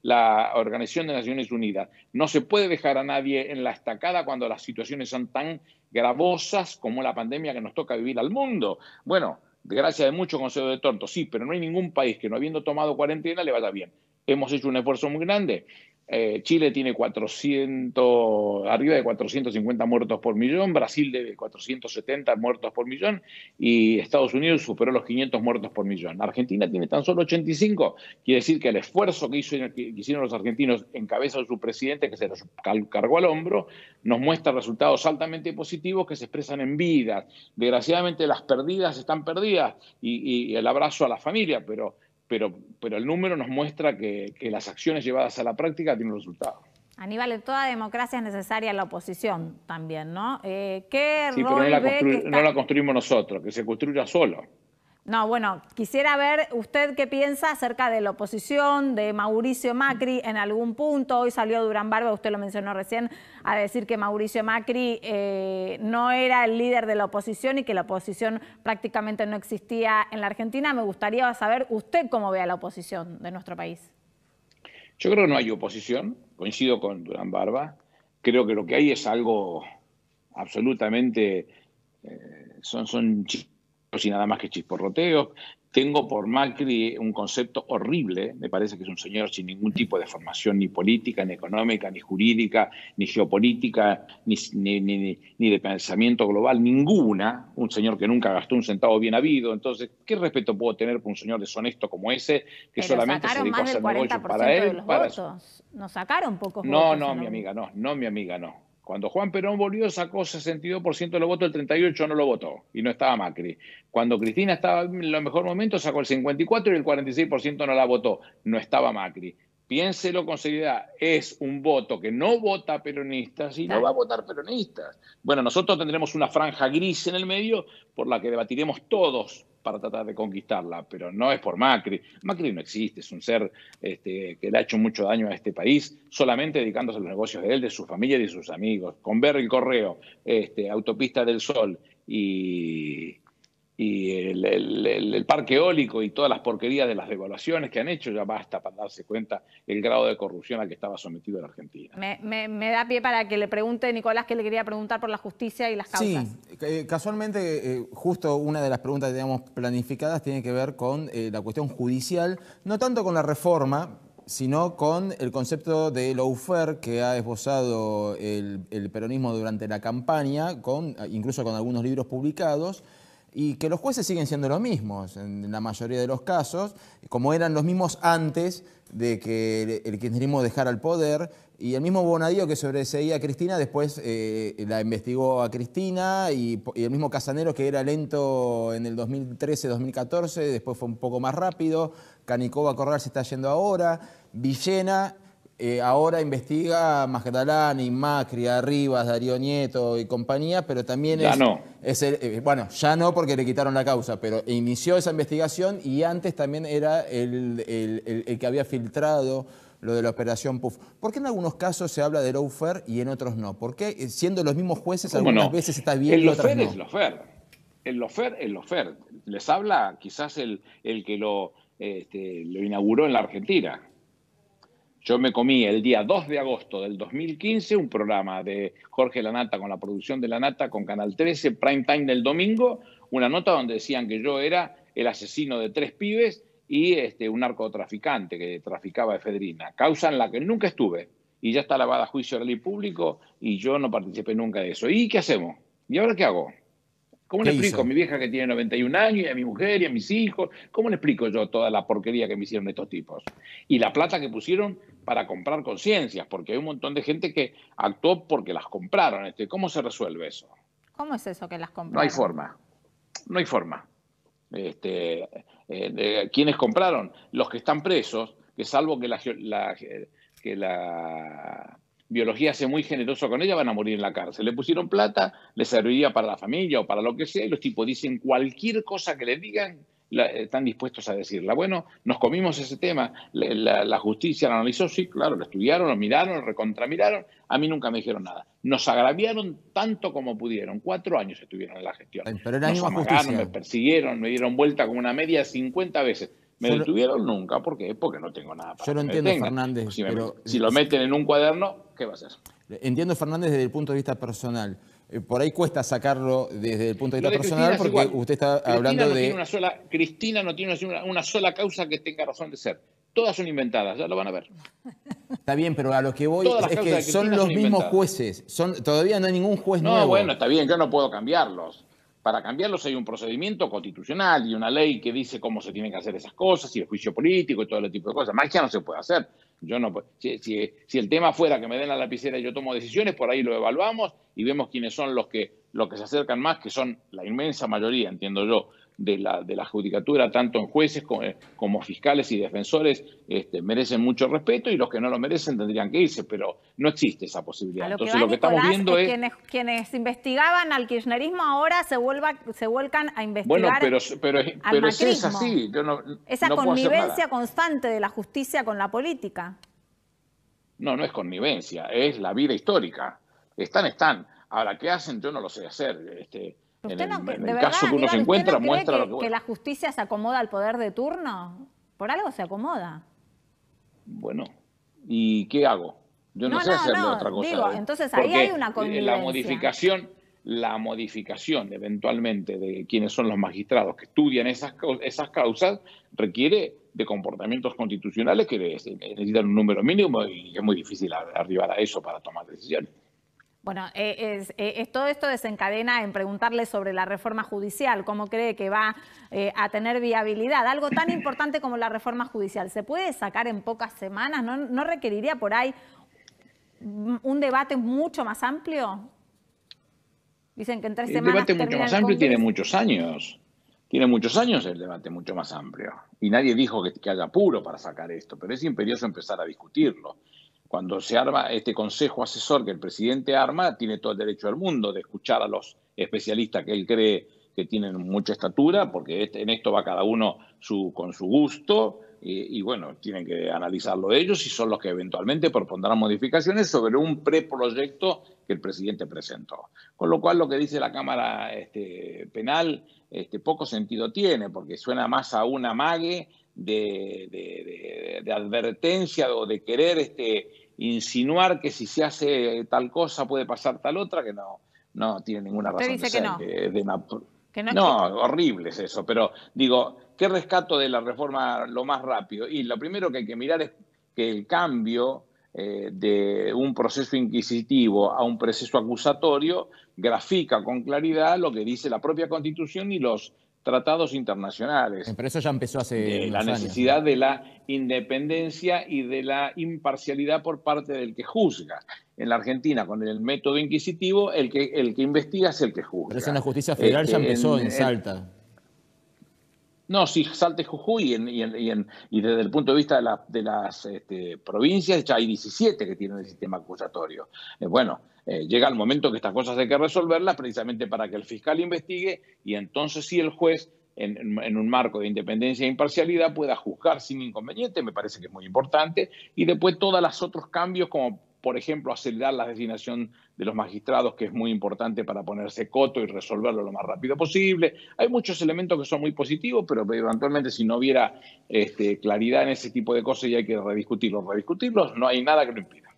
la Organización de Naciones Unidas. No se puede dejar a nadie en la estacada cuando las situaciones son tan gravosas como la pandemia que nos toca vivir al mundo. Bueno, gracias de mucho consejo de torto sí, pero no hay ningún país que no habiendo tomado cuarentena le vaya bien. Hemos hecho un esfuerzo muy grande. Eh, Chile tiene arriba de 450 muertos por millón, Brasil de 470 muertos por millón y Estados Unidos superó los 500 muertos por millón. Argentina tiene tan solo 85, quiere decir que el esfuerzo que, hicieron los argentinos en cabeza de su presidente, que se los cargó al hombro, nos muestra resultados altamente positivos que se expresan en vidas. Desgraciadamente las perdidas están perdidas y, y el abrazo a la familia, pero pero, pero el número nos muestra que, las acciones llevadas a la práctica tienen un resultado. Aníbal, en toda democracia es necesaria la oposición también, ¿no? Eh, sí, pero que no la, construimos nosotros, que se construya solo. No, bueno, quisiera ver usted qué piensa acerca de la oposición de Mauricio Macri en algún punto. Hoy salió Durán Barba, usted lo mencionó recién, a decir que Mauricio Macri eh, no era el líder de la oposición y que la oposición prácticamente no existía en la Argentina. Me gustaría saber usted cómo ve a la oposición de nuestro país. Yo creo que no hay oposición, coincido con Durán Barba. Creo que lo que hay es algo absolutamente... Eh, son, son y nada más que chisporroteos. Tengo por Macri un concepto horrible, me parece que es un señor sin ningún tipo de formación ni política, ni económica, ni jurídica, ni geopolítica, ni, de pensamiento global, ninguna. Un señor que nunca gastó un centavo bien habido. Entonces, ¿qué respeto puedo tener por un señor deshonesto como ese que solamente se dedicó a hacer negocios para él? Nos sacaron pocos votos. No, no, mi amiga, no, no, mi amiga, no. Cuando Juan Perón volvió, sacó 62% de los votos, el 38% no lo votó y no estaba Macri. Cuando Cristina estaba en los mejores momentos, sacó el 54% y el 46% no la votó, no estaba Macri. Piénselo con seriedad, es un voto que no vota peronistas y no va a votar peronistas. Bueno, nosotros tendremos una franja gris en el medio por la que debatiremos todos para tratar de conquistarla, pero no es por Macri. Macri no existe, es un ser este, que le ha hecho mucho daño a este país, solamente dedicándose a los negocios de él, de su familia y de sus amigos. Con ver el correo, este, Autopista del Sol y, y el, parque eólico y todas las porquerías de las devaluaciones que han hecho, ya basta para darse cuenta el grado de corrupción al que estaba sometido la Argentina. Me, da pie para que le pregunte, Nicolás, que le quería preguntar por la justicia y las causas. Sí, eh, eh, casualmente, eh, justo una de las preguntas que teníamos planificadas tiene que ver con la cuestión judicial, no tanto con la reforma, sino con el concepto de lawfare que ha esbozado el, el peronismo durante la campaña, con, incluso con algunos libros publicados, y que los jueces siguen siendo los mismos en la mayoría de los casos, como eran los mismos antes de que el kirchnerismo dejara el poder, y el mismo Bonadío que sobreseía a Cristina después eh, la investigó a Cristina, y, el mismo Casanero que era lento en el 2013-2014, después fue un poco más rápido, Canicova Corral se está yendo ahora, Villena eh, ahora investiga y Macri, Arribas, Darío Nieto y compañía, pero también ya es, no. Eh, bueno, ya no porque le quitaron la causa, pero inició esa investigación y antes también era el, que había filtrado lo de la operación PUF. ¿Por qué en algunos casos se habla de lawfare y en otros no? ¿Por qué eh, siendo los mismos jueces algunas veces está bien el y no? Es Lofer El es Les habla quizás el, el que lo, este, lo inauguró en la Argentina yo me comí el día 2 de agosto del 2015 un programa de Jorge Lanata con la producción de Lanata con Canal 13, Prime Time del domingo, una nota donde decían que yo era el asesino de tres pibes y este, un narcotraficante que traficaba efedrina, causa en la que nunca estuve. Y ya está lavada a juicio oral ley público y yo no participé nunca de eso. ¿Y qué hacemos? ¿Y ahora qué hago? ¿Cómo le explico a mi vieja que tiene 91 años y a mi mujer y a mis hijos? ¿Cómo le explico yo toda la porquería que me hicieron estos tipos? Y la plata que pusieron para comprar conciencias, porque hay un montón de gente que actuó porque las compraron. Este, ¿Cómo se resuelve eso? ¿Cómo es eso que las compraron? No hay forma. No hay forma. Este, eh, ¿Quiénes compraron? Los que están presos, que salvo que eh, que la biología hace muy generoso con ella, van a morir en la cárcel. Le pusieron plata, le serviría para la familia o para lo que sea, y los tipos dicen cualquier cosa que le digan, están dispuestos a decirla. Bueno, nos comimos ese tema, la, justicia lo analizó, sí, claro, lo estudiaron, lo miraron, lo recontramiraron, a mí nunca me dijeron nada. Nos agraviaron tanto como pudieron, cuatro años estuvieron en la gestión. Pero era nos amagaron, me persiguieron, me dieron vuelta como una media 50 veces. Me detuvieron nunca, ¿por qué? Porque no tengo nada para Yo lo entiendo, Fernández. pero, si lo meten en un cuaderno, ¿qué va a ser? Entiendo, Fernández, desde el punto de vista personal. Eh, por ahí cuesta sacarlo desde el punto de vista personal porque usted está hablando de... una sola, Cristina no tiene una, sola causa que tenga razón de ser. Todas son inventadas, ya lo van a ver. Está bien, pero a lo que voy es, que son los mismos jueces. Son, todavía no hay ningún juez nuevo. No, bueno, está bien, yo no puedo cambiarlos. Para cambiarlos hay un procedimiento constitucional y una ley que dice cómo se tienen que hacer esas cosas y el juicio político y todo el tipo de cosas. Magia no se puede hacer. Yo no, si, si, el tema fuera que me den la lapicera y yo tomo decisiones, por ahí lo evaluamos y vemos quiénes son los que, los que se acercan más, que son la inmensa mayoría, entiendo yo, de la, de la judicatura, tanto en jueces eh, como, fiscales y defensores, este, merecen mucho respeto y los que no lo merecen tendrían que irse, pero no existe esa posibilidad. Entonces, lo que estamos viendo es. Quienes, investigaban al kirchnerismo ahora se, vuelva, se vuelcan a investigar. Bueno, pero, pero, es así. no, esa connivencia constante de la justicia con la política. No, no es connivencia, es la vida histórica. Están, están. Ahora, ¿qué hacen? Yo no lo sé hacer. Este, en el, caso que uno se encuentra, muestra que, lo que... ¿Que la justicia se acomoda al poder de turno? ¿Por algo se acomoda? Bueno, ¿y qué hago? Yo no, sé hacerle otra cosa. Digo, ¿eh? entonces ahí hay una eh, convivencia. La modificación, la modificación eventualmente de quienes son los magistrados que estudian esas, esas causas requiere de comportamientos constitucionales que necesitan un número mínimo y es muy difícil arribar a eso para tomar decisiones. Bueno, eh, eh, es, todo esto desencadena en preguntarle sobre la reforma judicial, cómo cree que va eh, a tener viabilidad. Algo tan importante como la reforma judicial, ¿se puede sacar en pocas semanas? ¿No, requeriría por ahí un debate mucho más amplio? Dicen que en tres semanas. El debate mucho más amplio tiene muchos años. Tiene muchos años el debate mucho más amplio. Y nadie dijo que, haya apuro para sacar esto, pero es imperioso empezar a discutirlo cuando se arma este consejo asesor que el presidente arma, tiene todo el derecho del mundo de escuchar a los especialistas que él cree que tienen mucha estatura, porque este, en esto va cada uno con su gusto, y, bueno, tienen que analizarlo ellos y son los que eventualmente propondrán modificaciones sobre un preproyecto que el presidente presentó. Con lo cual lo que dice la Cámara este, Penal este, poco sentido tiene, porque suena más a un amague de, advertencia o de querer este, insinuar que si se hace tal cosa puede pasar tal otra, que no, no tiene ninguna razón. Eh, que, no. de no. horrible es eso, pero digo, ¿qué rescato de la reforma lo más rápido? Y lo primero que hay que mirar es que el cambio eh, de un proceso inquisitivo a un proceso acusatorio grafica con claridad lo que dice la propia Constitución y los tratados internacionales. Pero eso ya empezó hace. la necesidad de la independencia y de la imparcialidad por parte del que juzga. En la Argentina, con el método inquisitivo, el que, el que investiga es el que juzga. Pero en la justicia eh, federal ya eh, empezó en, Salta. No, si salte Jujuy y, desde el punto de vista de, las este, provincias ya hay 17 que tienen el sistema acusatorio. Eh, bueno, eh, llega el momento que estas cosas hay que resolverlas precisamente para que el fiscal investigue y entonces sí el juez en, en, un marco de independencia e imparcialidad pueda juzgar sin inconveniente, me parece que es muy importante, y después todos los otros cambios como por ejemplo, acelerar la designación de los magistrados, que es muy importante para ponerse coto y resolverlo lo más rápido posible. Hay muchos elementos que son muy positivos, pero eventualmente si no hubiera este, claridad en ese tipo de cosas y hay que rediscutirlos, rediscutirlos, no hay nada que lo impida.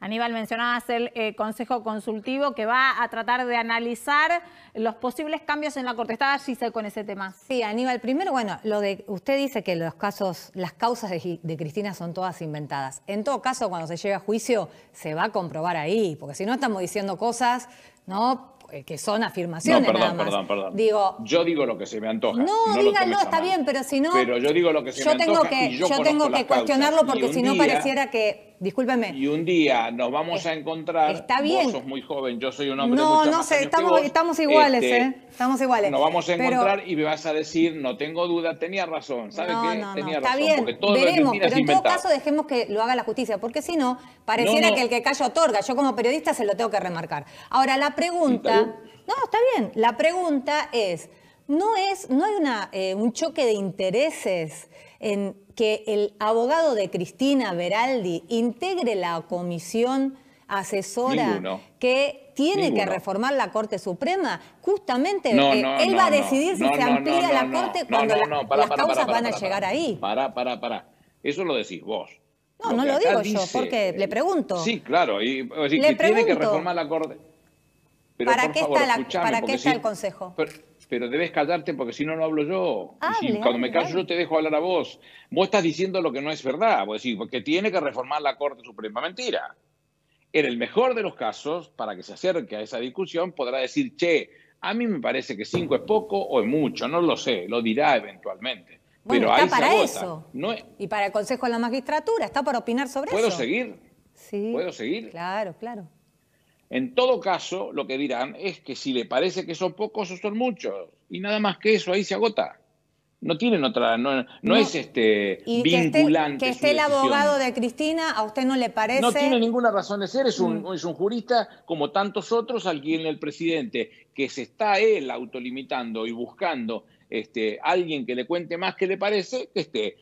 Aníbal, mencionabas el eh, Consejo Consultivo que va a tratar de analizar los posibles cambios en la Corte. Estaba se con ese tema. Sí, Aníbal, primero, bueno, lo de usted dice que los casos, las causas de, Cristina son todas inventadas. En todo caso, cuando se lleve a juicio, se va a comprobar ahí, porque si no estamos diciendo cosas, ¿no? Eh, que son afirmaciones. perdón, perdón, perdón. Digo, yo digo lo que se me antoja. No, no está bien, pero si no. Pero yo digo lo que se me antoja. y yo, yo tengo que cuestionarlo porque si no pareciera que discúlpeme. Y un día eh, nos vamos eh, a encontrar. Está bien. Vos sos muy joven, yo soy un hombre. No, mucho no sé, estamos, iguales, este, ¿eh? Estamos iguales. Nos vamos a encontrar y me vas a decir, no tengo duda, tenía razón. no, No, no, Está bien, veremos, pero en todo caso dejemos que lo haga la justicia, porque si no, pareciera que el que calla otorga. Yo como periodista se lo tengo que remarcar. Ahora, la pregunta. no, está bien. La pregunta es no, es, no hay una, eh, un choque de intereses en que el abogado de Cristina Veraldi integre la comisión asesora que tiene que reformar la Corte Suprema, justamente eh, él va a decidir si se amplía la Corte cuando las causas van a llegar ahí. Para, para, para. Eso lo decís vos. No, no lo digo yo, porque le eh, pregunto. Sí, claro, tiene que reformar la Corte. ¿Para qué, está, el Consejo? pero debes callarte porque si no, no hablo yo. cuando me callo yo te dejo hablar a vos. Vos estás diciendo lo que no es verdad. Vos decís porque tiene que reformar la Corte Suprema. Mentira. En el mejor de los casos, para que se acerque a esa discusión, podrá decir, che, a mí me parece que cinco es poco o es mucho, no lo sé, lo dirá eventualmente. Pero está para eso. No Y para el Consejo de la Magistratura, está para opinar sobre eso. ¿Puedo seguir? Sí. ¿Puedo seguir? Claro, claro. En todo caso, lo que dirán es que si le parece que son pocos o son muchos, y nada más que eso, ahí se agota. No tienen otra, no, es este vinculante. Que esté, el abogado de Cristina, ¿a usted no le parece? No tiene ninguna razón de ser, es un, mm. es un jurista como tantos otros, al quien el presidente, que se está él autolimitando y buscando este, alguien que le cuente más que le parece, que esté.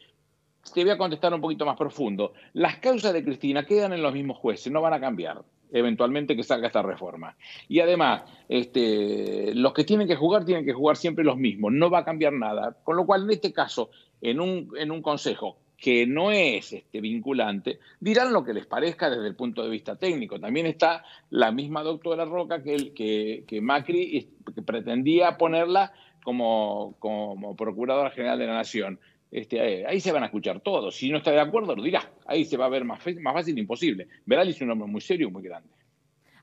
Te voy a contestar un poquito más profundo. Las causas de Cristina quedan en los mismos jueces, no van a cambiar eventualmente que salga esta reforma. Y además, este, los que tienen que jugar tienen que jugar siempre los mismos, no va a cambiar nada. Con lo cual, en este caso, en un, consejo que no es este, vinculante, dirán lo que les parezca desde el punto de vista técnico. También está la misma doctora Roca que, que, Macri que pretendía ponerla como Procuradora General de la Nación. Este, eh, ahí se van a escuchar todos. Si no está de acuerdo, lo dirá. Ahí se va a ver más, más fácil imposible. Veral es un hombre muy serio, muy grande.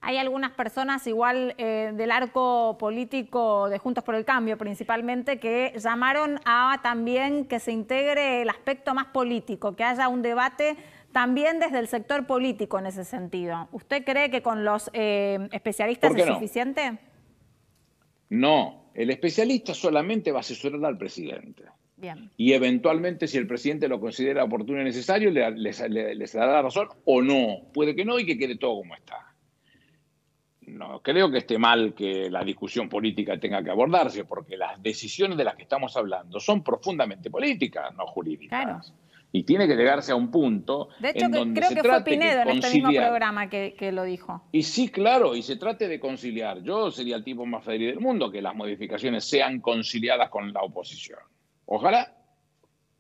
Hay algunas personas, igual eh, del arco político de Juntos por el Cambio principalmente, que llamaron a también que se integre el aspecto más político, que haya un debate también desde el sector político en ese sentido. ¿Usted cree que con los eh, especialistas es suficiente? No, el especialista solamente va a asesorar al presidente. Y eventualmente, si el presidente lo considera oportuno y necesario, le, les, dará razón o no. Puede que no y que quede todo como está. No creo que esté mal que la discusión política tenga que abordarse, porque las decisiones de las que estamos hablando son profundamente políticas, no jurídicas. Y tiene que llegarse a un punto. De hecho, creo que fue Pinedo en este mismo programa que, que, lo dijo. Y sí, claro, y se trate de conciliar. Yo sería el tipo más feliz del mundo que las modificaciones sean conciliadas con la oposición. Ojalá.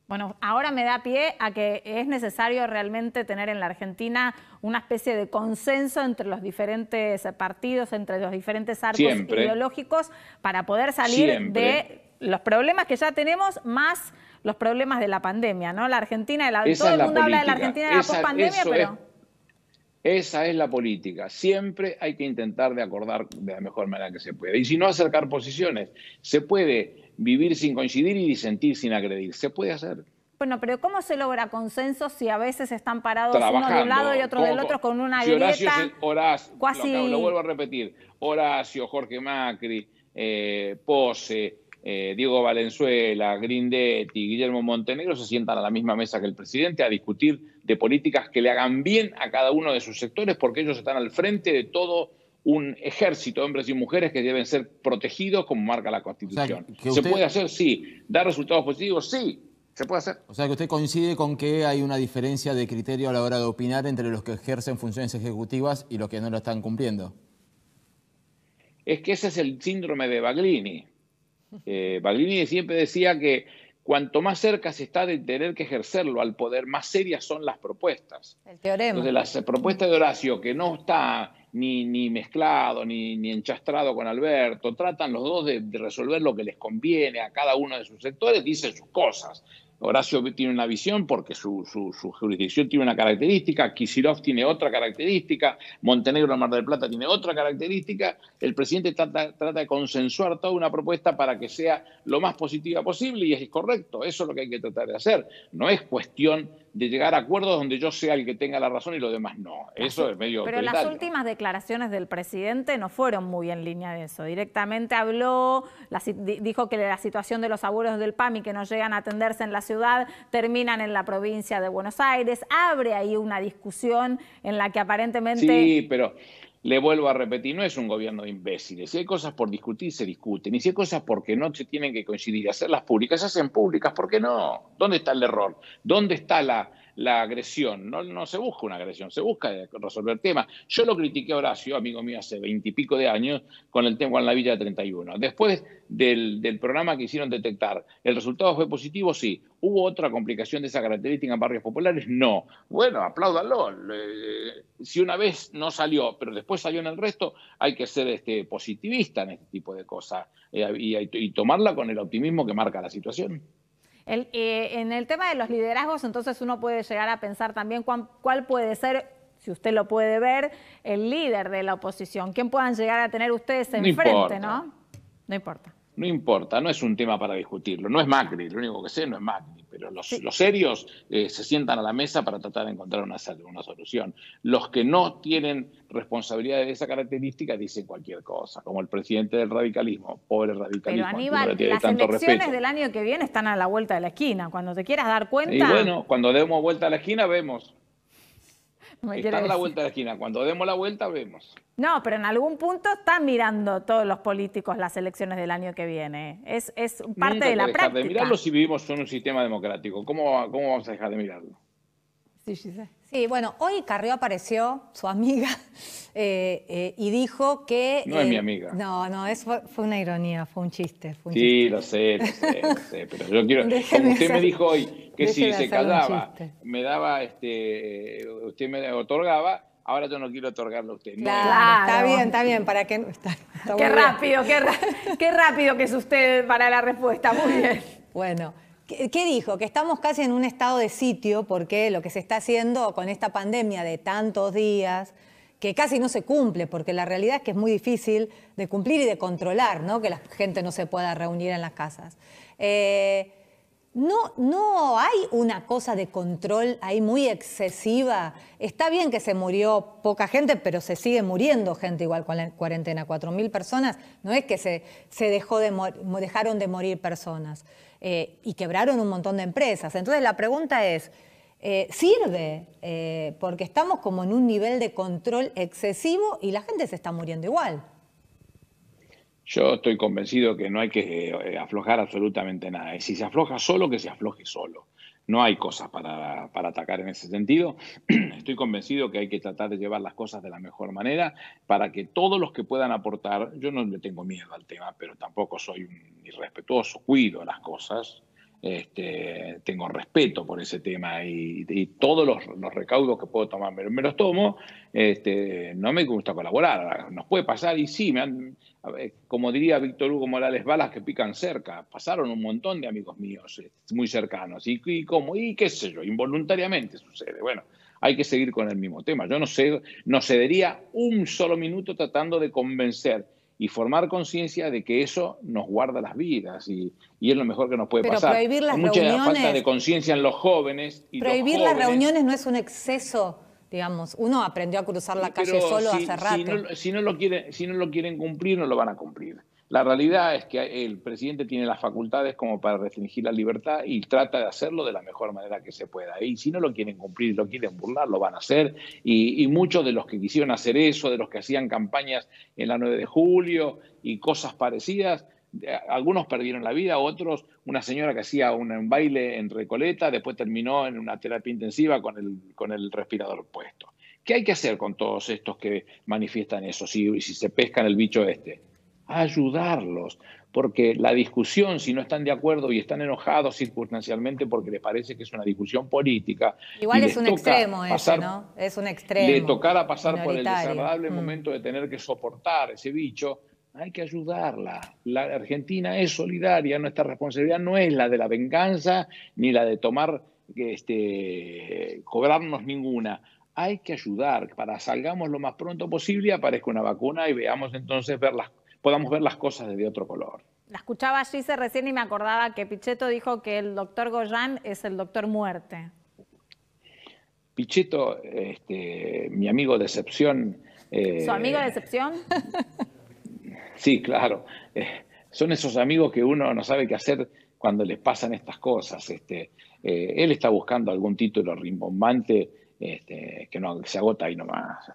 Bueno, ahora me da pie a que es necesario realmente tener en la Argentina una especie de consenso entre los diferentes partidos, entre los diferentes arcos ideológicos, para poder salir de los problemas que ya tenemos más los problemas de la pandemia, ¿no? La Argentina, todo el mundo habla de la Argentina de la pospandemia, pero... esa es la política. Siempre hay que intentar de acordar de la mejor manera que se puede. Y si no, acercar posiciones. Se puede vivir sin coincidir y disentir sin agredir. Se puede hacer. Bueno, pero ¿cómo se logra consenso si a veces están parados uno de un lado y otro del otro con una si Horacio, Horacio lo, vuelvo a repetir, Horacio, Jorge Macri, eh, Pose, eh, Diego Valenzuela, Grindetti, Guillermo Montenegro se sientan a la misma mesa que el presidente a discutir de políticas que le hagan bien a cada uno de sus sectores, porque ellos están al frente de todo un ejército de hombres y mujeres que deben ser protegidos como marca la Constitución. ¿Se puede hacer? Sí. ¿Da resultados positivos? Sí. ¿Se puede hacer? O sea, que usted coincide con que hay una diferencia de criterio a la hora de opinar entre los que ejercen funciones ejecutivas y los que no lo están cumpliendo. Es que ese es el síndrome de Baglini. Eh, Baglini siempre decía que cuanto más cerca se está de tener que ejercerlo al poder, más serias son las propuestas. El teorema. Entonces, las propuestas de Horacio, que no está ni, mezclado, ni, ni, enchastrado con Alberto, tratan los dos de, resolver lo que les conviene a cada uno de sus sectores, dicen sus cosas. Horacio tiene una visión porque su, jurisdicción tiene una característica, Kisilov tiene otra característica, Montenegro Mar del Plata tiene otra característica. El presidente trata, trata de consensuar toda una propuesta para que sea lo más positiva posible y es correcto, eso es lo que hay que tratar de hacer. No es cuestión de llegar a acuerdos donde yo sea el que tenga la razón y los demás no. Eso es medio. Pero las últimas declaraciones del presidente no fueron muy en línea de eso. Directamente habló, dijo que la situación de los abuelos del PAMI que no llegan a atenderse en la ciudad terminan en la provincia de Buenos Aires. Abre ahí una discusión en la que aparentemente. Sí, pero le vuelvo a repetir, no es un gobierno de imbéciles. Si hay cosas por discutir, se discuten. Y si hay cosas porque no se tienen que coincidir y hacerlas públicas, se hacen públicas. ¿Por qué no? ¿Dónde está el error? ¿Dónde está la, la agresión, no, no se busca una agresión, se busca resolver temas. Yo lo critiqué a Horacio, amigo mío, hace veintipico de años, con el tema en la Villa 31. Después del, del programa que hicieron detectar, ¿el resultado fue positivo? Sí. ¿Hubo otra complicación de esa característica en barrios populares? No. Bueno, apláudalo. Eh, si una vez no salió, pero después salió en el resto, hay que ser este, positivista en este tipo de cosas eh, y tomarla con el optimismo que marca la situación. Eh, en el tema de los liderazgos, entonces uno puede llegar a pensar también cuál puede ser, si usted lo puede ver, el líder de la oposición, quién puedan llegar a tener ustedes enfrente, ¿no? No importa. No importa, no es un tema para discutirlo. No es Macri, lo único que sé no es Macri pero los, serios eh, se sientan a la mesa para tratar de encontrar una, una solución. Los que no tienen responsabilidad de esa característica dicen cualquier cosa, como el presidente del radicalismo, pobre radicalismo. Pero Aníbal, las elecciones del año que viene están a la vuelta de la esquina. Cuando te quieras dar cuenta. Y bueno, cuando demos vuelta a la esquina vemos. la vuelta de esquina. Cuando demos la vuelta, vemos. No, pero en algún punto están mirando todos los políticos las elecciones del año que viene. Es, es parte de la práctica. de mirarlo si vivimos en un sistema democrático. ¿Cómo, cómo vamos a dejar de mirarlo? Sí, sí, sí. sí bueno, hoy Carrió apareció, su amiga, eh, eh, y dijo que... No es mi eh, amiga. No, no, fue una ironía, fue un chiste. sí, lo sé, lo sé, sé. Pero yo quiero... usted me dijo hoy, que si se callaba, me daba, este, usted me otorgaba, ahora yo no quiero otorgarlo a usted. está bien, está bien, para que no Qué rápido, qué, rápido que es usted para la respuesta, muy bien. Bueno. ¿qué, dijo? Que estamos casi en un estado de sitio porque lo que se está haciendo con esta pandemia de tantos días, que casi no se cumple, porque la realidad es que es muy difícil de cumplir y de controlar, ¿no? Que la gente no se pueda reunir en las casas. Eh, no, hay una cosa de control ahí muy excesiva. Está bien que se murió poca gente, pero se sigue muriendo gente igual con la cuarentena. 4.000 personas, no es que se, dejaron de morir personas eh, y quebraron un montón de empresas. Entonces la pregunta es, eh, ¿sirve? Eh, porque estamos como en un nivel de control excesivo y la gente se está muriendo igual. Yo estoy convencido que no hay que eh, aflojar absolutamente nada. Y si se afloja solo, que se afloje solo. No hay cosas para, atacar en ese sentido. Estoy convencido que hay que tratar de llevar las cosas de la mejor manera para que todos los que puedan aportar, yo no le tengo miedo al tema, pero tampoco soy un irrespetuoso, cuido las cosas, este, tengo respeto por ese tema y, todos los, recaudos que puedo tomar me, me los tomo, este, no me gusta colaborar, nos puede pasar y sí, me han, como diría Víctor Hugo Morales, balas que pican cerca. Pasaron un montón de amigos míos eh, muy cercanos. ¿Y, cómo? ¿Y qué sé yo? Involuntariamente sucede. Bueno, hay que seguir con el mismo tema. Yo no, sé, no cedería un solo minuto tratando de convencer y formar conciencia de que eso nos guarda las vidas y, es lo mejor que nos puede Pero pasar. Prohibir las mucha falta de conciencia en los jóvenes. Y prohibir las reuniones no es un exceso digamos, uno aprendió a cruzar la calle solo hace rato. Si no, lo si no lo quieren cumplir, no lo van a cumplir. La realidad es que el presidente tiene las facultades como para restringir la libertad y trata de hacerlo de la mejor manera que se pueda. Y si no lo quieren cumplir, lo quieren burlar, lo van a hacer. Y, y muchos de los que quisieron hacer eso, de los que hacían campañas en la 9 de julio y cosas parecidas, algunos perdieron la vida, otros, una señora que hacía un, baile en Recoleta, después terminó en una terapia intensiva con el, con el respirador puesto. ¿Qué hay que hacer con todos estos que manifiestan eso, si, si se pescan el bicho este? Ayudarlos, porque la discusión, si no están de acuerdo y están enojados circunstancialmente porque les parece que es una discusión política. Igual es un extremo ¿no? Es un extremo. tocar a pasar por el desagradable mm. momento de tener que soportar ese bicho, hay que ayudarla. La Argentina es solidaria, nuestra responsabilidad no es la de la venganza ni la de tomar, este, cobrarnos ninguna. Hay que ayudar para salgamos lo más pronto posible aparezca una vacuna y veamos entonces verlas, podamos ver las cosas de otro color. La escuchaba Gise recién y me acordaba que Picheto dijo que el doctor Goyán es el doctor muerte. Pichetto, este, mi amigo de excepción. ¿Su amigo de eh, excepción? Sí, claro. Eh, son esos amigos que uno no sabe qué hacer cuando les pasan estas cosas. Este, eh, él está buscando algún título rimbombante este, que no se agota ahí nomás.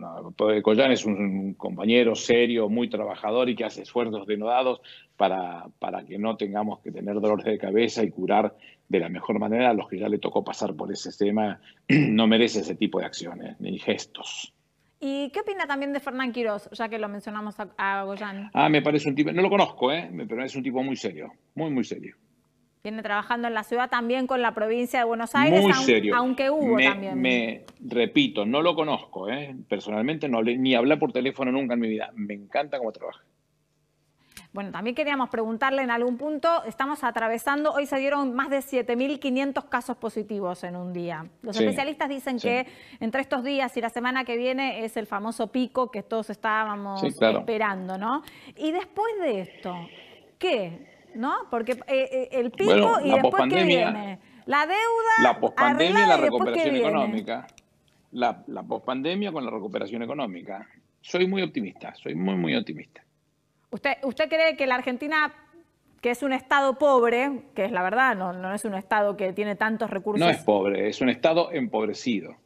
no, Collán es un, compañero serio, muy trabajador y que hace esfuerzos denodados para, para que no tengamos que tener dolores de cabeza y curar de la mejor manera a los que ya le tocó pasar por ese tema. No merece ese tipo de acciones ni gestos. ¿Y qué opina también de Fernán Quirós, ya que lo mencionamos a, Goyán? Ah, me parece un tipo, no lo conozco, ¿eh? pero es un tipo muy serio, muy, muy serio. Viene trabajando en la ciudad también con la provincia de Buenos Aires, aunque hubo también. Me repito, no lo conozco, ¿eh? personalmente no ni hablé por teléfono nunca en mi vida. Me encanta cómo trabaja. Bueno, también queríamos preguntarle en algún punto, estamos atravesando, hoy se dieron más de 7.500 casos positivos en un día. Los especialistas dicen que entre estos días y la semana que viene es el famoso pico que todos estábamos esperando, ¿no? Y después de esto, ¿qué? ¿No? Porque eh, eh, el pico y después qué viene. La deuda, la pospandemia y la recuperación económica. La, la pospandemia con la recuperación económica. Soy muy optimista, soy muy, muy optimista. ¿Usted, cree que la Argentina, que es un Estado pobre, que es la verdad, no, es un Estado que tiene tantos recursos? No es pobre, es un Estado empobrecido.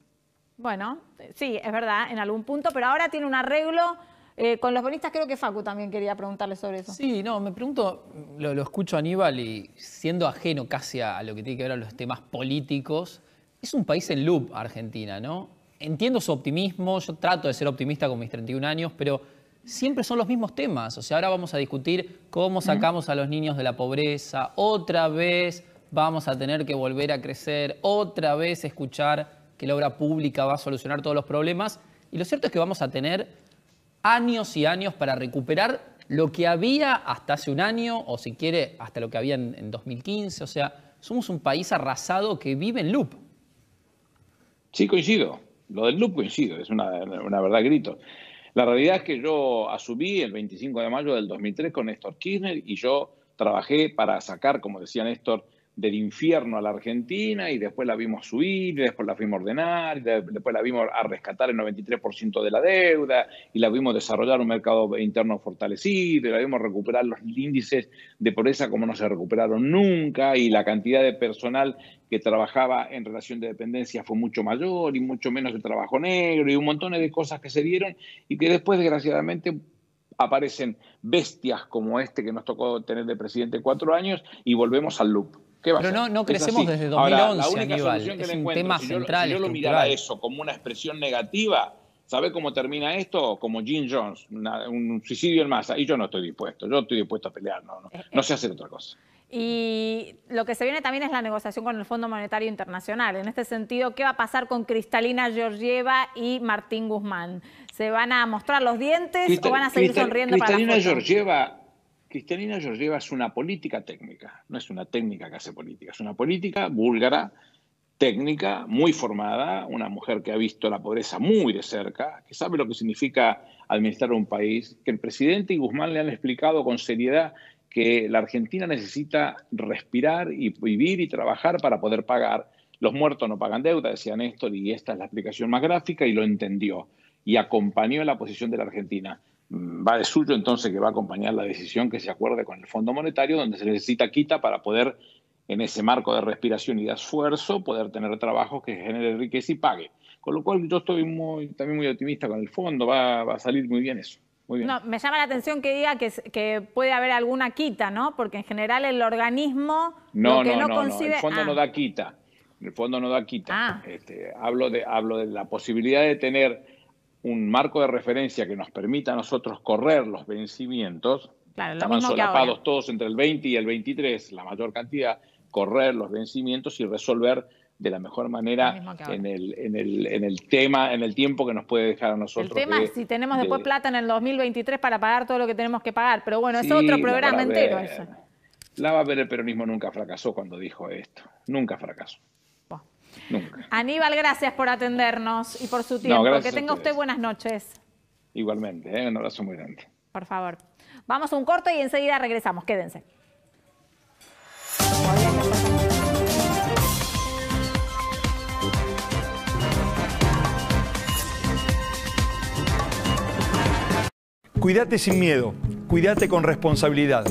Bueno, sí, es verdad, en algún punto, pero ahora tiene un arreglo eh, con los bonistas. Creo que Facu también quería preguntarle sobre eso. Sí, no, me pregunto, lo, escucho a Aníbal y siendo ajeno casi a, lo que tiene que ver a los temas políticos, es un país en loop Argentina, ¿no? Entiendo su optimismo, yo trato de ser optimista con mis 31 años, pero siempre son los mismos temas. O sea, ahora vamos a discutir cómo sacamos a los niños de la pobreza, otra vez vamos a tener que volver a crecer, otra vez escuchar que la obra pública va a solucionar todos los problemas. Y lo cierto es que vamos a tener años y años para recuperar lo que había hasta hace un año, o si quiere, hasta lo que había en, 2015. O sea, somos un país arrasado que vive en loop. Sí, coincido. Lo del loop coincido, es una verdad grito. La realidad es que yo asumí el 25 de mayo del 2003 con Néstor Kirchner y yo trabajé para sacar, como decía Néstor, del infierno a la Argentina y después la vimos subir, después la vimos ordenar, después la vimos a rescatar el 93% de la deuda y la vimos desarrollar un mercado interno fortalecido y la vimos recuperar los índices de pobreza como no se recuperaron nunca y la cantidad de personal que trabajaba en relación de dependencia fue mucho mayor y mucho menos el trabajo negro y un montón de cosas que se dieron y que después desgraciadamente aparecen bestias como este que nos tocó tener de presidente cuatro años y volvemos al loop. Pero no, no crecemos desde 2011, es un tema central. Yo, lo mirara eso como una expresión negativa, ¿sabe cómo termina esto? Como Jim Jones, un suicidio en masa. Y yo no estoy dispuesto, yo estoy dispuesto a pelear, no, no, eh, no eh. sé hacer otra cosa. Y lo que se viene también es la negociación con el Fondo Monetario Internacional. En este sentido, ¿qué va a pasar con Cristalina Georgieva y Martín Guzmán? ¿Se van a mostrar los dientes o van a seguir sonriendo para la Georgieva Cristianina Georgieva es una política técnica, no es una técnica que hace política, es una política búlgara, técnica, muy formada, una mujer que ha visto la pobreza muy de cerca, que sabe lo que significa administrar un país, que el presidente y Guzmán le han explicado con seriedad que la Argentina necesita respirar y vivir y trabajar para poder pagar. Los muertos no pagan deuda, decía Néstor y esta es la explicación más gráfica, y lo entendió, y acompañó la posición de la Argentina. Mm, va de suyo entonces que va a acompañar la decisión que se acuerde con el Fondo Monetario, donde se necesita quita para poder, en ese marco de respiración y de esfuerzo, poder tener trabajos que genere riqueza y pague. Con lo cual yo estoy muy, también muy optimista con el fondo, va, a salir muy bien eso. me llama la atención que diga que, puede haber alguna quita, ¿no? Porque en general el organismo no, no, no, el fondo no ah. da quita. El fondo no da quita. Ah. Este, hablo, de, hablo de la posibilidad de tener un marco de referencia que nos permita a nosotros correr los vencimientos, claro, estaban solapados todos entre el 20 y el 23, la mayor cantidad, correr los vencimientos y resolver de la mejor manera en el, en, el, tema, en el tiempo que nos puede dejar a nosotros. El tema es si tenemos después plata en el 2023 para pagar todo lo que tenemos que pagar, pero bueno, es otro programa entero eso. La va a ver el peronismo nunca fracasó cuando dijo esto, nunca fracasó. Aníbal, gracias por atendernos y por su tiempo. que tenga usted buenas noches. Igualmente, ¿eh? un abrazo muy grande. Por favor. Vamos a un corto y enseguida regresamos. Quédense. Cuídate sin miedo, cuídate con responsabilidad.